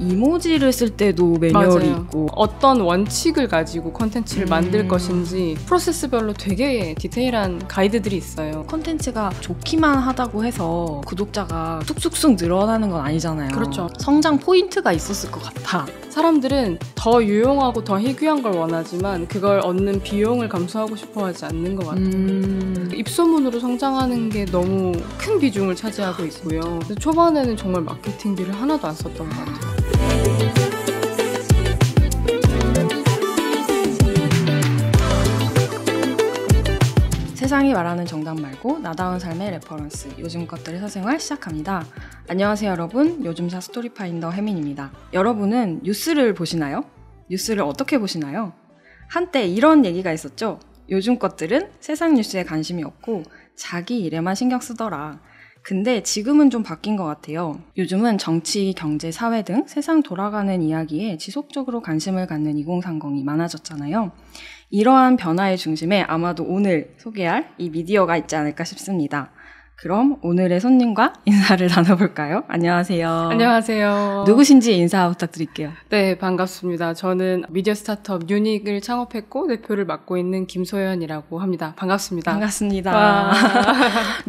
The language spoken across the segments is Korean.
이모지를 쓸 때도 매뉴얼이 맞아요. 있고 어떤 원칙을 가지고 컨텐츠를 음. 만들 것인지 프로세스별로 되게 디테일한 가이드들이 있어요. 컨텐츠가 좋기만 하다고 해서 구독자가 쑥쑥쑥 늘어나는 건 아니잖아요. 그렇죠. 성장 포인트가 있었을 것 같아. 사람들은 더 유용하고 더 희귀한 걸 원하지만 그걸 얻는 비용을 감수하고 싶어 하지 않는 것 같아요. 음... 입소문으로 성장하는 게 너무 큰 비중을 차지하고 있고요. 초반에는 정말 마케팅비를 하나도 안 썼던 것 같아요. 세상이 말하는 정답 말고 나다운 삶의 레퍼런스 요즘 것들 의 사생활 시작합니다. 안녕하세요 여러분 요즘사 스토리파인더 혜민입니다. 여러분은 뉴스를 보시나요? 뉴스를 어떻게 보시나요? 한때 이런 얘기가 있었죠. 요즘 것들은 세상 뉴스에 관심이 없고 자기 일에만 신경 쓰더라. 근데 지금은 좀 바뀐 것 같아요. 요즘은 정치, 경제, 사회 등 세상 돌아가는 이야기에 지속적으로 관심을 갖는 2030이 많아졌잖아요. 이러한 변화의 중심에 아마도 오늘 소개할 이 미디어가 있지 않을까 싶습니다. 그럼 오늘의 손님과 인사를 나눠볼까요? 안녕하세요. 안녕하세요. 누구신지 인사 부탁드릴게요. 네, 반갑습니다. 저는 미디어 스타트업 유닉을 창업했고 대표를 맡고 있는 김소연이라고 합니다. 반갑습니다. 반갑습니다.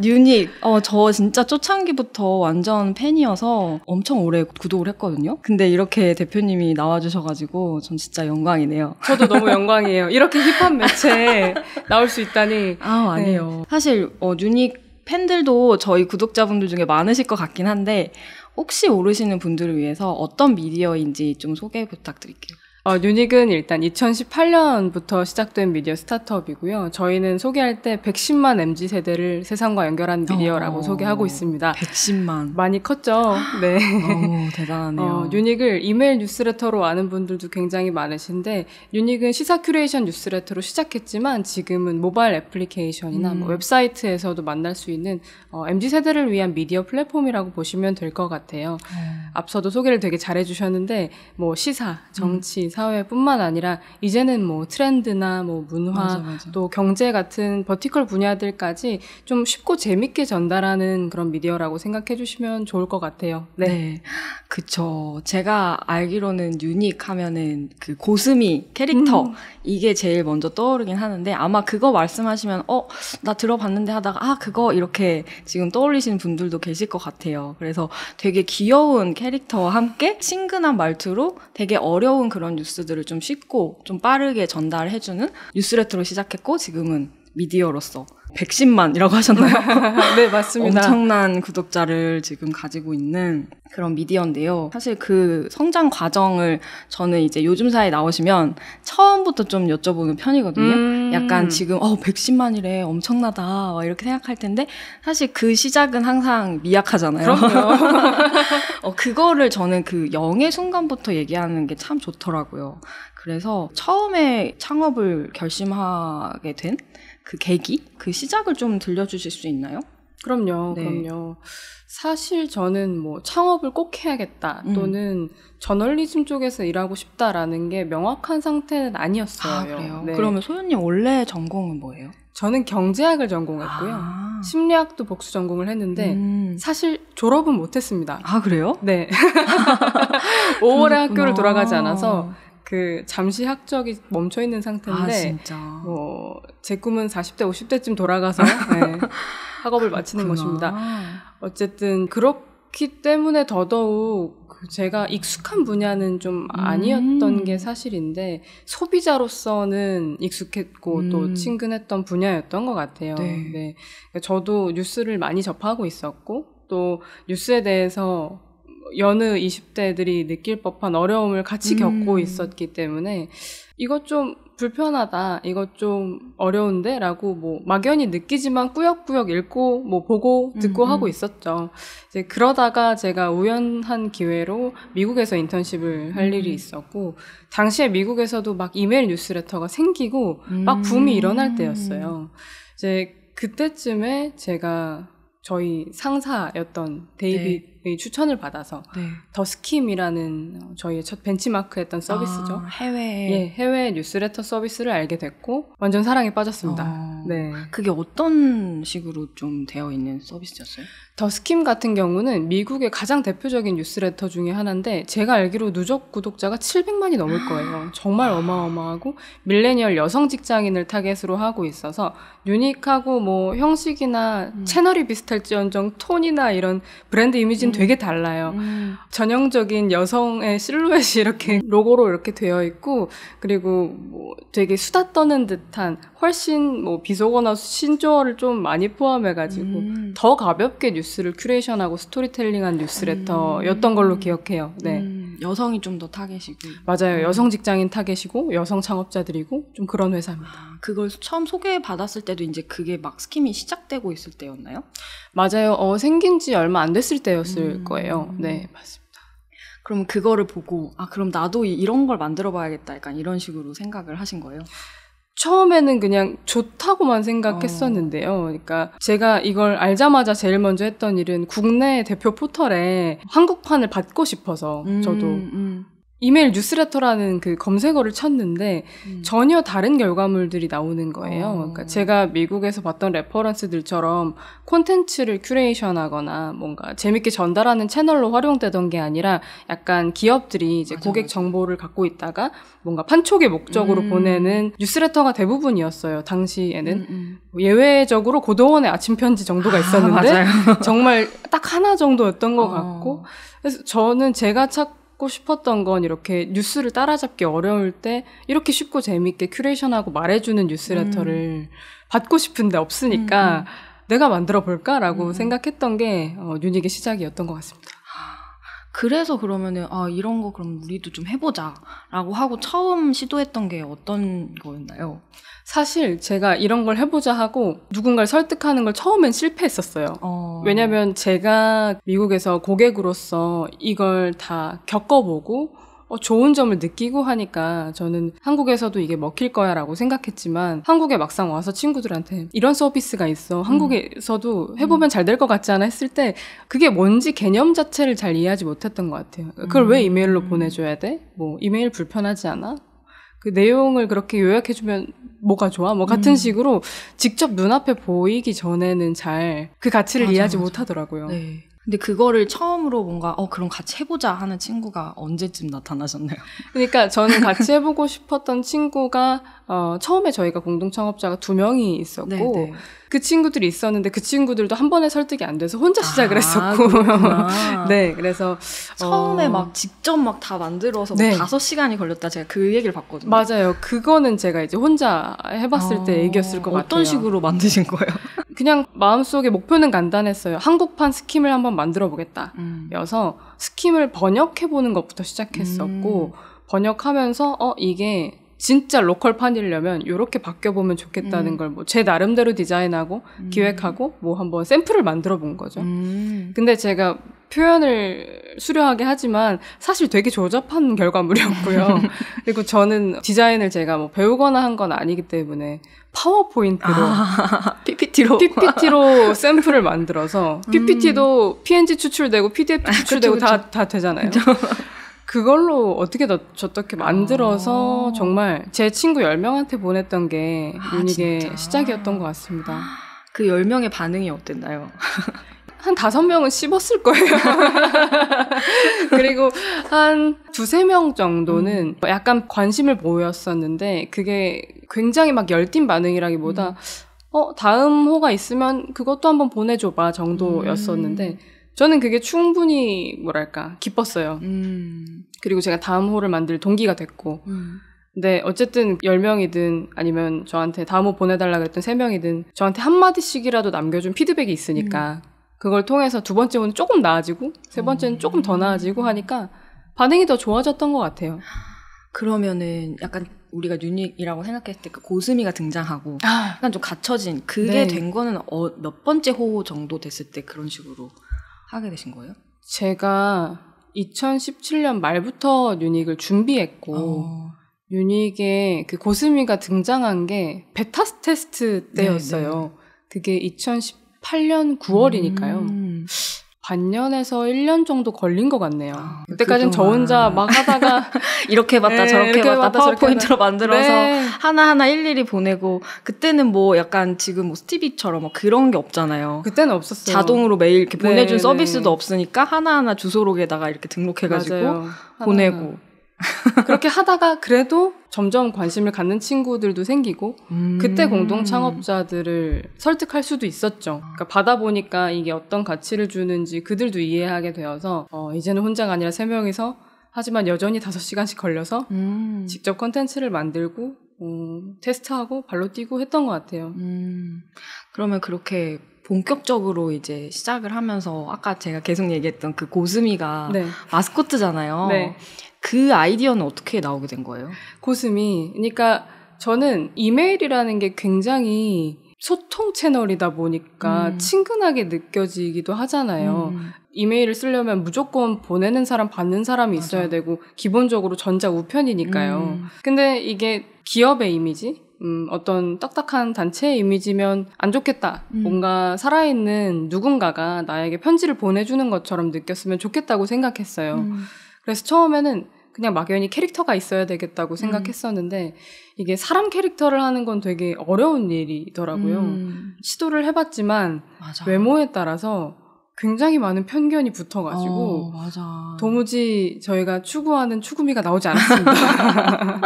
유닉, 어, 저 진짜 초창기부터 완전 팬이어서 엄청 오래 구독을 했거든요. 근데 이렇게 대표님이 나와주셔가지고 전 진짜 영광이네요. 저도 너무 영광이에요. 이렇게 힙합 매체에 나올 수 있다니. 아, 아니에요. 네. 사실 어, 유닉 팬들도 저희 구독자분들 중에 많으실 것 같긴 한데 혹시 모르시는 분들을 위해서 어떤 미디어인지 좀 소개 부탁드릴게요. 어, 뉴닉은 일단 2018년부터 시작된 미디어 스타트업이고요. 저희는 소개할 때 110만 m g 세대를 세상과 연결한 미디어라고 오, 어, 소개하고 있습니다. 110만. 많이 컸죠. 네. 오, 어, 대단하네요. 어, 뉴닉을 이메일 뉴스레터로 아는 분들도 굉장히 많으신데 뉴닉은 시사 큐레이션 뉴스레터로 시작했지만 지금은 모바일 애플리케이션이나 뭐 음. 뭐 웹사이트에서도 만날 수 있는 어, m g 세대를 위한 미디어 플랫폼이라고 보시면 될 것 같아요. 음. 앞서도 소개를 되게 잘해주셨는데 뭐 시사, 정치, 음. 사회뿐만 아니라 이제는 뭐 트렌드나 뭐 문화 맞아, 맞아. 또 경제 같은 버티컬 분야들까지 좀 쉽고 재밌게 전달하는 그런 미디어라고 생각해 주시면 좋을 것 같아요. 네. 네. 그쵸. 제가 알기로는 유닉 하면은 그 고스미 캐릭터 음. 이게 제일 먼저 떠오르긴 하는데 아마 그거 말씀하시면 어, 나 들어봤는데 하다가 아, 그거 이렇게 지금 떠올리시는 분들도 계실 것 같아요. 그래서 되게 귀여운 캐릭터와 함께 친근한 말투로 되게 어려운 그런 뉴스들을 좀 쉽고 좀 빠르게 전달해주는 뉴스레터로 시작했고 지금은 미디어로서 110만이라고 하셨나요? 네, 맞습니다. 엄청난 구독자를 지금 가지고 있는 그런 미디어인데요. 사실 그 성장 과정을 저는 이제 요즘 사에 나오시면 처음부터 좀 여쭤보는 편이거든요. 음. 약간 지금 어 110만이래 엄청나다 이렇게 생각할 텐데 사실 그 시작은 항상 미약하잖아요. 어, 그거를 저는 그 영의 순간부터 얘기하는 게 참 좋더라고요. 그래서 처음에 창업을 결심하게 된그 계기, 그 시작을 좀 들려주실 수 있나요? 그럼요, 네. 그럼요. 사실 저는 뭐 창업을 꼭 해야겠다 음. 또는 저널리즘 쪽에서 일하고 싶다라는 게 명확한 상태는 아니었어요. 아, 그래요? 네. 그러면 소연님 원래 전공은 뭐예요? 저는 경제학을 전공했고요. 아. 심리학도 복수 전공을 했는데 음. 사실 졸업은 못했습니다. 아 그래요? 네. 5월에 학교를 돌아가지 않아서 그 잠시 학적이 멈춰 있는 상태인데 아, 뭐제 어, 꿈은 40대 50대쯤 돌아가서 네, 학업을 마치는 것입니다. 어쨌든 그렇기 때문에 더더욱 그 제가 익숙한 분야는 좀 음. 아니었던 음. 게 사실인데 소비자로서는 익숙했고 음. 또 친근했던 분야였던 것 같아요. 네. 네. 그러니까 저도 뉴스를 많이 접하고 있었고 또 뉴스에 대해서 여느 20대들이 느낄 법한 어려움을 같이 겪고 음. 있었기 때문에 이것 좀 불편하다, 이것 좀 어려운데? 라고 뭐 막연히 느끼지만 꾸역꾸역 읽고 뭐 보고 듣고 음. 음. 하고 있었죠. 이제 그러다가 제가 우연한 기회로 미국에서 인턴십을 할 음. 일이 음. 있었고, 당시에 미국에서도 막 이메일 뉴스레터가 생기고 막 붐이 일어날 때였어요. 이제 그때쯤에 제가 저희 상사였던 데이빗 네. 네, 추천을 받아서 네. 더스킴이라는 어, 저희의 첫 벤치마크했던 서비스죠. 아, 해외 예, 해외 뉴스레터 서비스를 알게 됐고 완전 사랑에 빠졌습니다. 어, 네. 그게 어떤 식으로 좀 되어 있는 서비스였어요? 더스킴 같은 경우는 미국의 가장 대표적인 뉴스레터 중에 하나인데 제가 알기로 누적 구독자가 700만이 넘을 거예요. 정말 어마어마하고 밀레니얼 여성 직장인을 타겟으로 하고 있어서 유니크하고 뭐 형식이나 음. 채널이 비슷할지언정 톤이나 이런 브랜드 이미지는 음. 되게 달라요. 음. 전형적인 여성의 실루엣이 이렇게 음. 로고로 이렇게 되어 있고 그리고 뭐 되게 수다 떠는 듯한 훨씬 뭐 비속어나 신조어를 좀 많이 포함해 가지고 음. 더 가볍게 뉴스 뉴스를 큐레이션하고 스토리텔링한 뉴스레터였던 음. 걸로 기억해요. 네. 음, 여성이 좀 더 타겟이고. 맞아요. 음. 여성 직장인 타겟이고 여성 창업자들이고 좀 그런 회사입니다. 아, 그걸 처음 소개받았을 때도 이제 그게 막 스킴이 시작되고 있을 때였나요? 맞아요. 어, 생긴 지 얼마 안 됐을 때였을 음. 거예요. 네, 맞습니다. 그럼 그거를 보고 아 그럼 나도 이런 걸 만들어 봐야겠다 약간 이런 식으로 생각을 하신 거예요? 처음에는 그냥 좋다고만 생각했었는데요. 어. 그러니까 제가 이걸 알자마자 제일 먼저 했던 일은 국내 대표 포털에 한국판을 받고 싶어서 저도 음. 음. 이메일 뉴스레터라는 그 검색어를 쳤는데 음. 전혀 다른 결과물들이 나오는 거예요. 어. 그러니까 제가 미국에서 봤던 레퍼런스들처럼 콘텐츠를 큐레이션하거나 뭔가 재밌게 전달하는 채널로 활용되던 게 아니라 약간 기업들이 이제 맞아, 고객 맞아. 정보를 갖고 있다가 뭔가 판촉의 목적으로 음. 보내는 뉴스레터가 대부분이었어요. 당시에는 음, 음. 예외적으로 고도원의 아침 편지 정도가 아, 있었는데 아, 정말 딱 하나 정도였던 것 어. 같고 그래서 저는 제가 찾고 찾고 싶었던 건 이렇게 뉴스를 따라잡기 어려울 때 이렇게 쉽고 재미있게 큐레이션하고 말해주는 뉴스레터를 음. 받고 싶은데 없으니까 음, 음. 내가 만들어 볼까라고 음. 생각했던 게 어, 유닉의 시작이었던 것 같습니다. 그래서 그러면은 아 이런 거 그럼 우리도 좀 해보자라고 하고 처음 시도했던 게 어떤 거였나요? 사실 제가 이런 걸 해보자 하고 누군가를 설득하는 걸 처음엔 실패했었어요. 어... 왜냐면 제가 미국에서 고객으로서 이걸 다 겪어보고 어, 좋은 점을 느끼고 하니까 저는 한국에서도 이게 먹힐 거야 라고 생각했지만 한국에 막상 와서 친구들한테 이런 서비스가 있어. 음. 한국에서도 해보면 음. 잘될 것 같지 않아 했을 때 그게 뭔지 개념 자체를 잘 이해하지 못했던 것 같아요. 그걸 왜 음. 이메일로 보내줘야 돼? 뭐 이메일 불편하지 않아? 그 내용을 그렇게 요약해주면 뭐가 좋아? 뭐 같은 음. 식으로 직접 눈앞에 보이기 전에는 잘 그 가치를 맞아, 이해하지 맞아. 못하더라고요. 네. 근데 그거를 처음으로 뭔가 어 그럼 같이 해보자 하는 친구가 언제쯤 나타나셨나요? 그러니까 저는 같이 해보고 싶었던 친구가 어, 처음에 저희가 공동 창업자가 두 명이 있었고 네네. 네. 그 친구들이 있었는데 그 친구들도 한 번에 설득이 안 돼서 혼자 아, 시작을 아, 했었고 네 그래서 어, 처음에 어... 막 직접 막 다 만들어서 뭐 네. 뭐 5시간이 걸렸다 제가 그 얘기를 봤거든요. 맞아요. 그거는 제가 이제 혼자 해봤을 어... 때 얘기였을 것 어떤 같아요. 어떤 식으로 만드신 거예요? 그냥 마음속에 목표는 간단했어요. 한국판 스킴을 한번 만들어 보겠다. 음. 여서 스킴을 번역해 보는 것부터 시작했었고 음. 번역하면서 어 이게 진짜 로컬판이려면 이렇게 바뀌어 보면 좋겠다는 음. 걸뭐 제 나름대로 디자인하고 음. 기획하고 뭐 한번 샘플을 만들어 본 거죠. 음. 근데 제가 표현을 수려하게 하지만 사실 되게 조잡한 결과물이었고요. 그리고 저는 디자인을 제가 뭐 배우거나 한 건 아니기 때문에 파워포인트로 아, PPT로 PPT로 샘플을 만들어서 PPT도 음. PNG 추출되고 PDF 아, 추출되고 아, 다, 다 되잖아요. 그걸로 어떻게 저떻게 만들어서 아. 정말 제 친구 10명한테 보냈던 게 유닉의 아, 시작이었던 것 같습니다. 그 10명의 반응이 어땠나요? 한 다섯 명은 씹었을 거예요. 그리고 한 두세 명 정도는 음. 약간 관심을 보였었는데 그게 굉장히 막 열띤 반응이라기보다 음. 어 다음 호가 있으면 그것도 한번 보내줘봐 정도였었는데 음. 저는 그게 충분히 뭐랄까 기뻤어요. 음. 그리고 제가 다음 호를 만들 동기가 됐고. 음. 근데 어쨌든 10명이든 아니면 저한테 다음 호 보내달라 그랬던 3명이든 저한테 한마디씩이라도 남겨준 피드백이 있으니까 그걸 통해서 두 번째 호는 조금 나아지고 세 번째는 조금 더 나아지고 하니까 반응이 더 좋아졌던 것 같아요. 그러면은 약간 우리가 뉴닉이라고 생각했을 때 그 고스미가 등장하고 아. 약간 좀 갇혀진 그게 네. 된 거는 어, 몇 번째 호호 정도 됐을 때 그런 식으로 하게 되신 거예요? 제가 2017년 말부터 유닉을 준비했고 어. 유닉에 그 고스미가 등장한 게베타 테스트 때였어요. 네, 네. 그게 2018년 9월이니까요. 음. 반년에서 1년 정도 걸린 것 같네요. 아, 그 그때까진 그저 혼자 막 하다가 이렇게 봤다 네, 저렇게 이렇게 봤다 파워포인트로 만들어서 네. 하나하나 일일이 보내고 그때는 뭐 약간 지금 뭐 스티비처럼 뭐 그런 게 없잖아요. 그때는 없었어요. 자동으로 매일 이렇게 보내준 네, 네, 네 서비스도 네. 없으니까 하나하나 주소록에다가 이렇게 등록해가지고 맞아요. 보내고 하나하나. 그렇게 하다가 그래도 점점 관심을 갖는 친구들도 생기고 음. 그때 공동 창업자들을 설득할 수도 있었죠. 그러니까 받아보니까 이게 어떤 가치를 주는지 그들도 이해하게 되어서 어, 이제는 혼자가 아니라 세 명이서 하지만 여전히 다섯 시간씩 걸려서 음. 직접 컨텐츠를 만들고 음, 테스트하고 발로 뛰고 했던 것 같아요. 음. 그러면 그렇게 본격적으로 이제 시작을 하면서 아까 제가 계속 얘기했던 그 고스미가 네. 마스코트잖아요. 네. 그 아이디어는 어떻게 나오게 된 거예요? 고슴이. 그러니까 저는 이메일이라는 게 굉장히 소통 채널이다 보니까 음. 친근하게 느껴지기도 하잖아요. 음. 이메일을 쓰려면 무조건 보내는 사람, 받는 사람이 맞아. 있어야 되고, 기본적으로 전자 우편이니까요. 음. 근데 이게 기업의 이미지? 음, 어떤 딱딱한 단체의 이미지면 안 좋겠다. 음. 뭔가 살아있는 누군가가 나에게 편지를 보내주는 것처럼 느꼈으면 좋겠다고 생각했어요. 음. 그래서 처음에는 그냥 막연히 캐릭터가 있어야 되겠다고 음. 생각했었는데 음. 이게 사람 캐릭터를 하는 건 되게 어려운 일이더라고요. 음. 시도를 해봤지만 맞아. 외모에 따라서 굉장히 많은 편견이 붙어가지고 어, 도무지 저희가 추구하는 추구미가 나오지 않았습니다.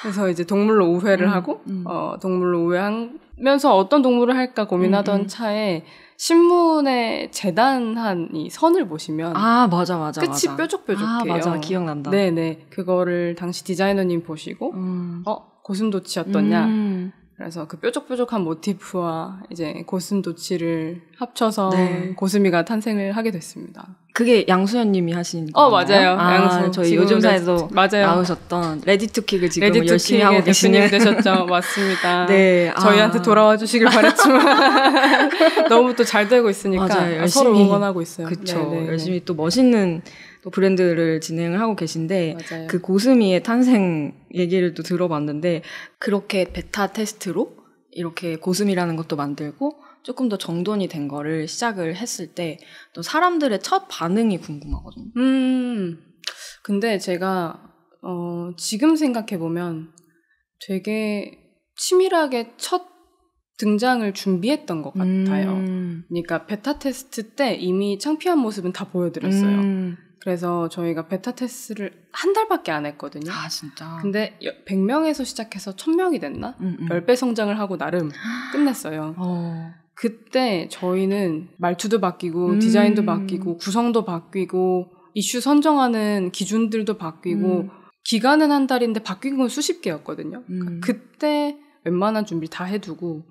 그래서 이제 동물로 우회를 음, 하고 음. 어, 동물로 우회하면서 어떤 동물을 할까 고민하던 음, 음, 차에 신문에 재단한 이 선을 보시면 아 맞아 맞아 끝이 맞아. 뾰족뾰족해요. 아, 맞아 기억난다. 네네 그거를 당시 디자이너님 보시고 음. 어 고슴도치 였떠냐 음. 그래서 그 뾰족뾰족한 모티프와 이제 고슴 도치를 합쳐서 네. 고슴이가 탄생을 하게 됐습니다. 그게 양수현 님이 하신 거예요? 어, 맞아요. 아, 양수 저희 요즘사에도 나오셨던 레디 투킥을 지금 레디 열심히 하고 계시는 되셨죠. 맞습니다. 네. 아. 저희한테 돌아와 주시길 바랬지만 너무 또 잘 되고 있으니까 맞아요, 열심히, 서로 응원하고 있어요. 그렇죠. 열심히 또 멋있는 뭐 브랜드를 진행을 하고 계신데 맞아요. 그 고스미의 탄생 얘기를 또 들어봤는데 그렇게 베타 테스트로 이렇게 고스미라는 것도 만들고 조금 더 정돈이 된 거를 시작을 했을 때 또 사람들의 첫 반응이 궁금하거든요. 음. 근데 제가 어, 지금 생각해 보면 되게 치밀하게 첫 등장을 준비했던 것 같아요. 음. 그러니까 베타 테스트 때 이미 창피한 모습은 다 보여드렸어요. 음. 그래서 저희가 베타 테스트를 한 달밖에 안 했거든요. 아, 진짜. 근데 100명에서 시작해서 1000명이 됐나? 음, 음. 10배 성장을 하고 나름 끝냈어요. 어. 그때 저희는 말투도 바뀌고 음. 디자인도 바뀌고 구성도 바뀌고 이슈 선정하는 기준들도 바뀌고 음. 기간은 한 달인데 바뀐 건 수십 개였거든요. 음. 그러니까 그때 웬만한 준비 다 해두고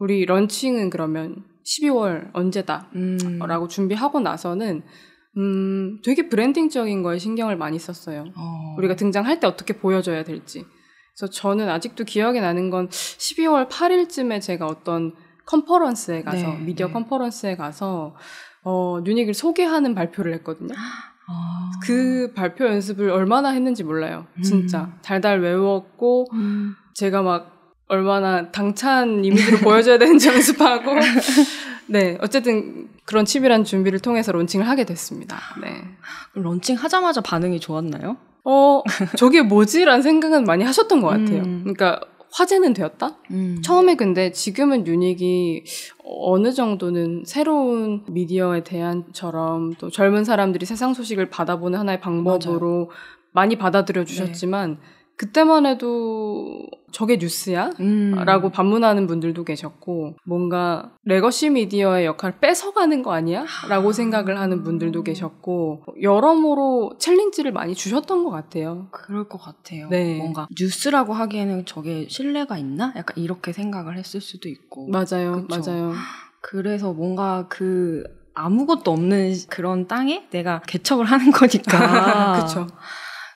우리 런칭은 그러면 12월 언제다 음. 라고 준비하고 나서는 음, 되게 브랜딩적인 거에 신경을 많이 썼어요. 어. 우리가 등장할 때 어떻게 보여줘야 될지. 그래서 저는 아직도 기억에 나는 건 12월 8일쯤에 제가 어떤 컨퍼런스에 가서 네, 미디어 네. 컨퍼런스에 가서 어, 뉴닉을 소개하는 발표를 했거든요. 아. 그 발표 연습을 얼마나 했는지 몰라요. 진짜 음. 달달 외웠고 음. 제가 막 얼마나 당찬 이미지로 보여줘야 되는지 연습하고 네, 어쨌든 그런 치밀한 준비를 통해서 론칭을 하게 됐습니다. 네. 론칭 하자마자 반응이 좋았나요? 어, 저게 뭐지라는 생각은 많이 하셨던 것 같아요. 음. 그러니까 화제는 되었다? 음. 처음에 근데 지금은 유닉이 어느 정도는 새로운 미디어에 대한처럼 또 젊은 사람들이 세상 소식을 받아보는 하나의 방법으로 맞아요. 많이 받아들여 주셨지만 네. 그때만 해도 저게 뉴스야? 음. 라고 반문하는 분들도 계셨고, 뭔가 레거시 미디어의 역할을 뺏어가는 거 아니야? 라고 아. 생각을 하는 분들도 계셨고, 여러모로 챌린지를 많이 주셨던 것 같아요. 그럴 것 같아요. 네. 뭔가 뉴스라고 하기에는 저게 신뢰가 있나? 약간 이렇게 생각을 했을 수도 있고. 맞아요. 그쵸? 맞아요. 그래서 뭔가 그 아무것도 없는 그런 땅에 내가 개척을 하는 거니까. 그렇죠.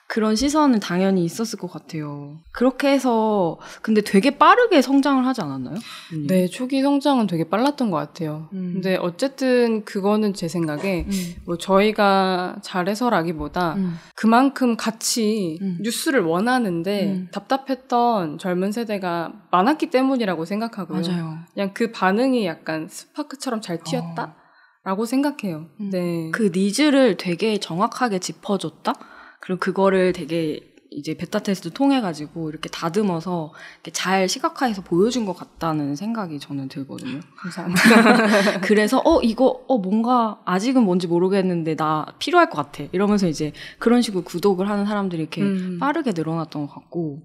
그런 시선은 당연히 있었을 것 같아요. 그렇게 해서 근데 되게 빠르게 성장을 하지 않았나요? 음. 네, 초기 성장은 되게 빨랐던 것 같아요. 음. 근데 어쨌든 그거는 제 생각에 음. 뭐 저희가 잘해서라기보다 음. 그만큼 같이 음. 뉴스를 원하는데 음. 답답했던 젊은 세대가 많았기 때문이라고 생각하고요. 맞아요. 그냥 그 반응이 약간 스파크처럼 잘 튀었다. 라고 어. 생각해요. 네. 그 니즈를 되게 정확하게 짚어줬다? 그리고 그거를 되게 이제 베타 테스트 통해 가지고 이렇게 다듬어서 이렇게 잘 시각화해서 보여준 것 같다는 생각이 저는 들거든요. 감사 그래서 어 이거 어 뭔가 아직은 뭔지 모르겠는데 나 필요할 것 같아 이러면서 이제 그런 식으로 구독을 하는 사람들이 이렇게 음. 빠르게 늘어났던 것 같고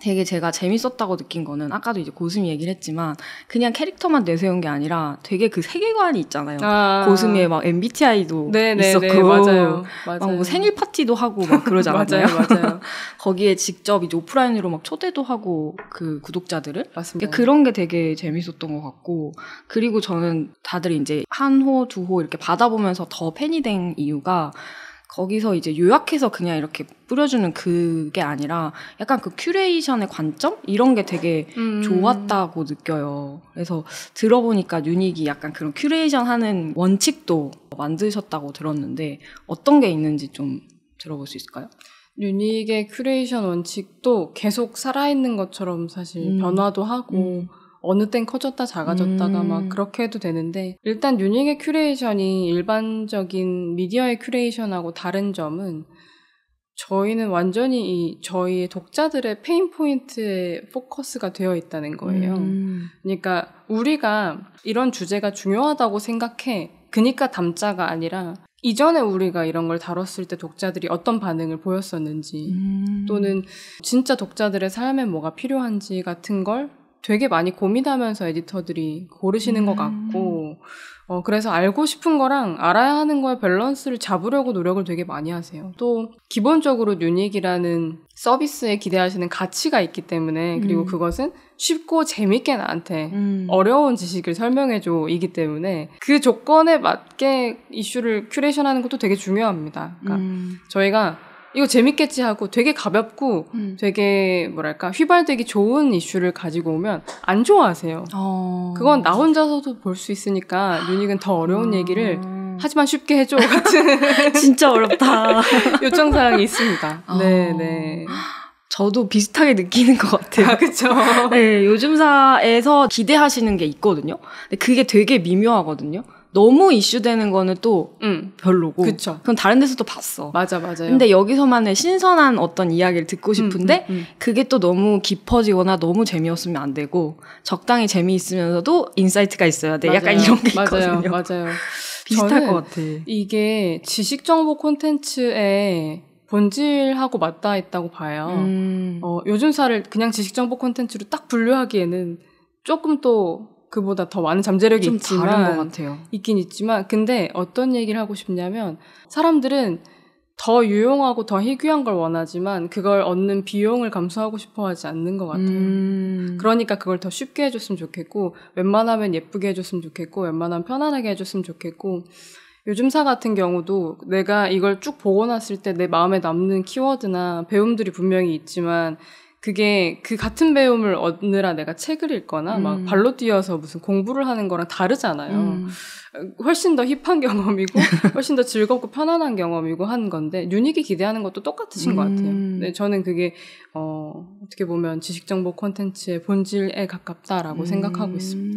되게 제가 재밌었다고 느낀 거는 아까도 이제 고수미 얘기를 했지만 그냥 캐릭터만 내세운 게 아니라 되게 그 세계관이 있잖아요. 아. 고수미의 막 MBTI도 네네네, 네, 있었고 맞아요. 뭐 맞아요. 막뭐 생일 파티도 하고 막 그러지 않았나요? 맞아요, 맞아요. 거기에 직접 이제 오프라인으로 막 초대도 하고 그 구독자들을 맞습니다. 그 그런 게 되게 재밌었던 것 같고 그리고 저는 다들 이제 한 호, 두 호 이렇게 받아보면서 더 팬이 된 이유가 거기서 이제 요약해서 그냥 이렇게 뿌려주는 그게 아니라 약간 그 큐레이션의 관점 이런 게 되게 음. 좋았다고 느껴요. 그래서 들어보니까 유닉이 약간 그런 큐레이션 하는 원칙도 만드셨다고 들었는데 어떤 게 있는지 좀 들어볼 수 있을까요? 유닉의 큐레이션 원칙도 계속 살아있는 것처럼 사실 음. 변화도 하고 음. 어느 땐 커졌다 작아졌다가 음. 막 그렇게 해도 되는데 일단 유닉의 큐레이션이 일반적인 미디어의 큐레이션하고 다른 점은 저희는 완전히 이 저희의 독자들의 페인 포인트에 포커스가 되어 있다는 거예요. 음. 그러니까 우리가 이런 주제가 중요하다고 생각해. 그니까 담자가 아니라 이전에 우리가 이런 걸 다뤘을 때 독자들이 어떤 반응을 보였었는지 음. 또는 진짜 독자들의 삶에 뭐가 필요한지 같은 걸 되게 많이 고민하면서 에디터들이 고르시는 음. 것 같고, 어, 그래서 알고 싶은 거랑 알아야 하는 거의 밸런스를 잡으려고 노력을 되게 많이 하세요. 또, 기본적으로 뉴닉이라는 서비스에 기대하시는 가치가 있기 때문에, 그리고 음. 그것은 쉽고 재밌게 나한테 음. 어려운 지식을 설명해줘, 이기 때문에, 그 조건에 맞게 이슈를 큐레이션 하는 것도 되게 중요합니다. 그러니까, 음. 저희가 이거 재밌겠지 하고 되게 가볍고 음. 되게 뭐랄까 휘발되기 좋은 이슈를 가지고 오면 안 좋아하세요. 어. 그건 나 혼자서도 볼 수 있으니까 윤익은 더 어려운 음. 얘기를 하지만 쉽게 해줘 같은 진짜 어렵다 요청 사항이 있습니다. 어. 네, 네. 저도 비슷하게 느끼는 것 같아요. 아, 그쵸. 네, 요즘사에서 기대하시는 게 있거든요. 근데 그게 되게 미묘하거든요. 너무 이슈되는 거는 또 음. 별로고. 그쵸. 그건 다른 데서도 봤어. 맞아, 맞아요. 근데 여기서만의 신선한 어떤 이야기를 듣고 음, 싶은데 음, 음, 그게 또 너무 깊어지거나 너무 재미없으면 안 되고 적당히 재미있으면서도 인사이트가 있어야 돼. 맞아요. 약간 이런 게 있거든요. 맞아요. 비슷할 것 같아. 이게 지식 정보 콘텐츠에 본질하고 맞닿아 있다고 봐요. 음. 어, 요즘사를 그냥 지식 정보 콘텐츠로 딱 분류하기에는 조금 또 그보다 더 많은 잠재력이 있지만 다른 것 같아요. 있긴 있지만 근데 어떤 얘기를 하고 싶냐면 사람들은 더 유용하고 더 희귀한 걸 원하지만 그걸 얻는 비용을 감수하고 싶어 하지 않는 것 같아요. 음. 그러니까 그걸 더 쉽게 해줬으면 좋겠고, 웬만하면 예쁘게 해줬으면 좋겠고, 웬만하면 편안하게 해줬으면 좋겠고, 요즘사 같은 경우도 내가 이걸 쭉 보고 났을 때 내 마음에 남는 키워드나 배움들이 분명히 있지만, 그게 그 같은 배움을 얻느라 내가 책을 읽거나 음. 막 발로 뛰어서 무슨 공부를 하는 거랑 다르잖아요. 음. 어, 훨씬 더 힙한 경험이고 훨씬 더 즐겁고 편안한 경험이고 한 건데 유닉이 기대하는 것도 똑같으신 음. 것 같아요. 음. 네, 저는 그게 어, 어떻게 보면 지식 정보 콘텐츠의 본질에 가깝다라고 음. 생각하고 있습니다.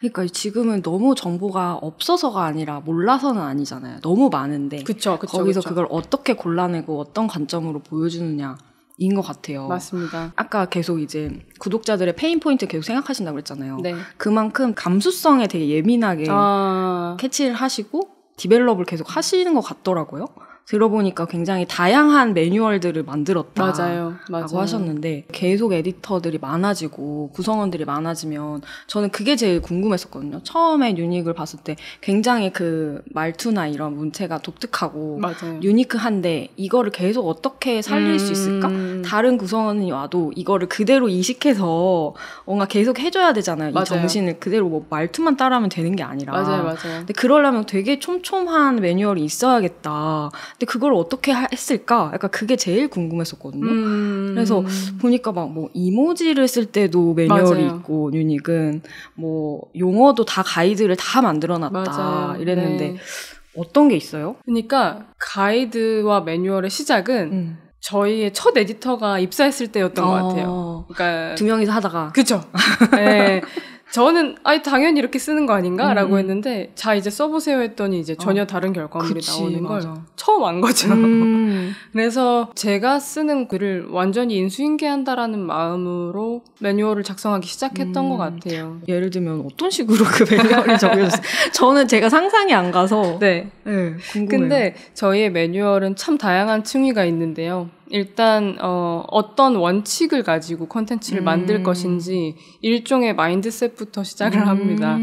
그러니까 지금은 너무 정보가 없어서가 아니라 몰라서는 아니잖아요. 너무 많은데 그쵸, 그쵸, 거기서 그쵸. 그걸 어떻게 골라내고 어떤 관점으로 보여주느냐 인것 같아요. 맞습니다. 아까 계속 이제 구독자들의 페인 포인트 계속 생각하신다고 그랬잖아요. 네. 그만큼 감수성에 되게 예민하게 아... 캐치를 하시고 디벨롭을 계속 하시는 것 같더라고요. 들어보니까 굉장히 다양한 매뉴얼들을 만들었다. 맞아요. 맞아요. 라고 하셨는데 계속 에디터들이 많아지고 구성원들이 많아지면 저는 그게 제일 궁금했었거든요. 처음에 유닉을 봤을 때 굉장히 그 말투나 이런 문체가 독특하고 맞아요. 유니크한데 이거를 계속 어떻게 살릴 음... 수 있을까? 음. 다른 구성원이 와도 이거를 그대로 이식해서 뭔가 계속 해줘야 되잖아요. 맞아요. 이 정신을 그대로 뭐 말투만 따라하면 되는 게 아니라. 맞아요, 맞아요. 근데 그러려면 되게 촘촘한 매뉴얼이 있어야겠다. 근데 그걸 어떻게 했을까? 약간 그게 제일 궁금했었거든요. 음. 그래서 보니까 막 뭐 이모지를 쓸 때도 매뉴얼이 맞아요. 있고 유닉은 뭐 용어도 다 가이드를 다 만들어놨다 맞아요. 이랬는데 네. 어떤 게 있어요? 그러니까 가이드와 매뉴얼의 시작은 음. 저희의 첫 에디터가 입사했을 때였던 어... 것 같아요. 어. 그러니까 두 명이서 하다가 그죠. 네. 저는 아니 당연히 이렇게 쓰는 거 아닌가라고 음. 했는데 자 이제 써보세요 했더니 이제 어. 전혀 어. 다른 결과물이 그치, 나오는 맞아. 걸 처음 안 거죠. 음. 그래서 제가 쓰는 글을 완전히 인수인계한다라는 마음으로 매뉴얼을 작성하기 시작했던 음. 것 같아요. 예를 들면 어떤 식으로 그 매뉴얼이 정해졌어요? 저는 제가 상상이 안 가서 네, 네 궁금해요. 근데 저희의 매뉴얼은 참 다양한 층위가 있는데요. 일단 어, 어떤 원칙을 가지고 컨텐츠를 음. 만들 것인지 일종의 마인드셋부터 시작을 음. 합니다.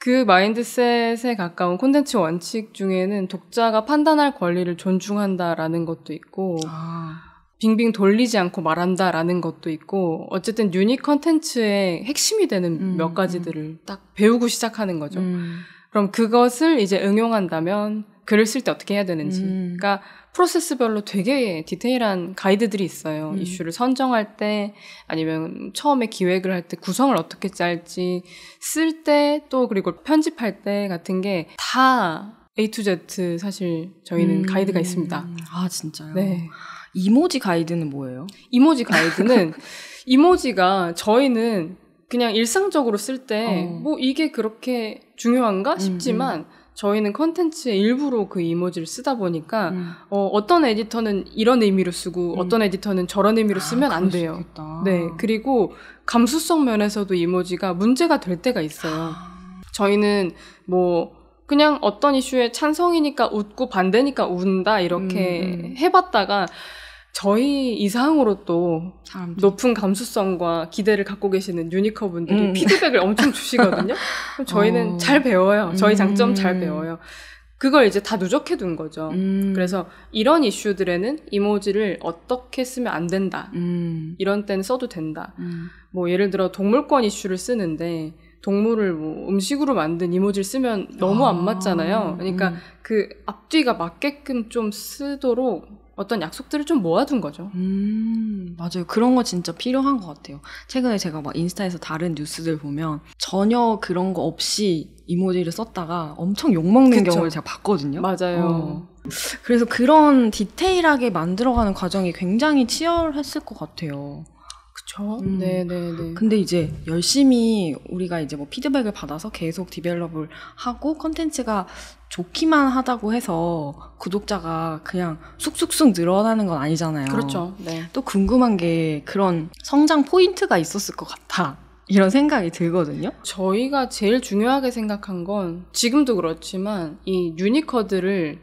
그 마인드셋에 가까운 콘텐츠 원칙 중에는 독자가 판단할 권리를 존중한다라는 것도 있고 아. 빙빙 돌리지 않고 말한다라는 것도 있고 어쨌든 유닛 콘텐츠의 핵심이 되는 음, 몇 음. 가지들을 딱 배우고 시작하는 거죠. 음. 그럼 그것을 이제 응용한다면 글을 쓸 때 어떻게 해야 되는지. 음. 그러니까 프로세스별로 되게 디테일한 가이드들이 있어요. 음. 이슈를 선정할 때 아니면 처음에 기획을 할 때 구성을 어떻게 짤지 쓸 때 또 그리고 편집할 때 같은 게 다 A to Z 사실 저희는 음. 가이드가 있습니다. 아 진짜요? 네. 이모지 가이드는 뭐예요? 이모지 가이드는 이모지가 저희는 그냥 일상적으로 쓸 때뭐 어. 뭐 이게 그렇게 중요한가 음, 싶지만 음. 저희는 컨텐츠의 일부로 그 이모지를 쓰다 보니까 음. 어, 떤 에디터는 이런 의미로 쓰고 음. 어떤 에디터는 저런 의미로 아, 쓰면 아, 안 돼요. 네 그리고 감수성 면에서도 이모지가 문제가 될 때가 있어요. 아. 저희는 뭐 그냥 어떤 이슈에 찬성이니까 웃고 반대니까 운다 이렇게 음. 음, 음. 해봤다가 저희 이상으로 또 사람들. 높은 감수성과 기대를 갖고 계시는 유니커 분들이 음. 피드백을 엄청 주시거든요. 저희는 어. 잘 배워요. 저희 음. 장점 잘 배워요. 그걸 이제 다 누적해 둔 거죠. 음. 그래서 이런 이슈들에는 이모지를 어떻게 쓰면 안 된다. 음. 이런 때는 써도 된다. 음. 뭐 예를 들어 동물권 이슈를 쓰는데 동물을 뭐 음식으로 만든 이모지를 쓰면 너무 아. 안 맞잖아요. 그러니까 음. 그 앞뒤가 맞게끔 좀 쓰도록 어떤 약속들을 좀 모아둔 거죠. 음, 맞아요. 그런 거 진짜 필요한 것 같아요. 최근에 제가 막 인스타에서 다른 뉴스들 보면 전혀 그런 거 없이 이모지를 썼다가 엄청 욕먹는 그쵸? 경우를 제가 봤거든요. 맞아요. 어. 그래서 그런 디테일하게 만들어가는 과정이 굉장히 치열했을 것 같아요. 그쵸? 음. 네네네. 근데 이제 열심히 우리가 이제 뭐 피드백을 받아서 계속 디벨롭을 하고 컨텐츠가 좋기만 하다고 해서 구독자가 그냥 쑥쑥쑥 늘어나는 건 아니잖아요. 그렇죠. 네. 또 궁금한 게 그런 성장 포인트가 있었을 것 같아. 이런 생각이 들거든요. 저희가 제일 중요하게 생각한 건 지금도 그렇지만 이 유니커드를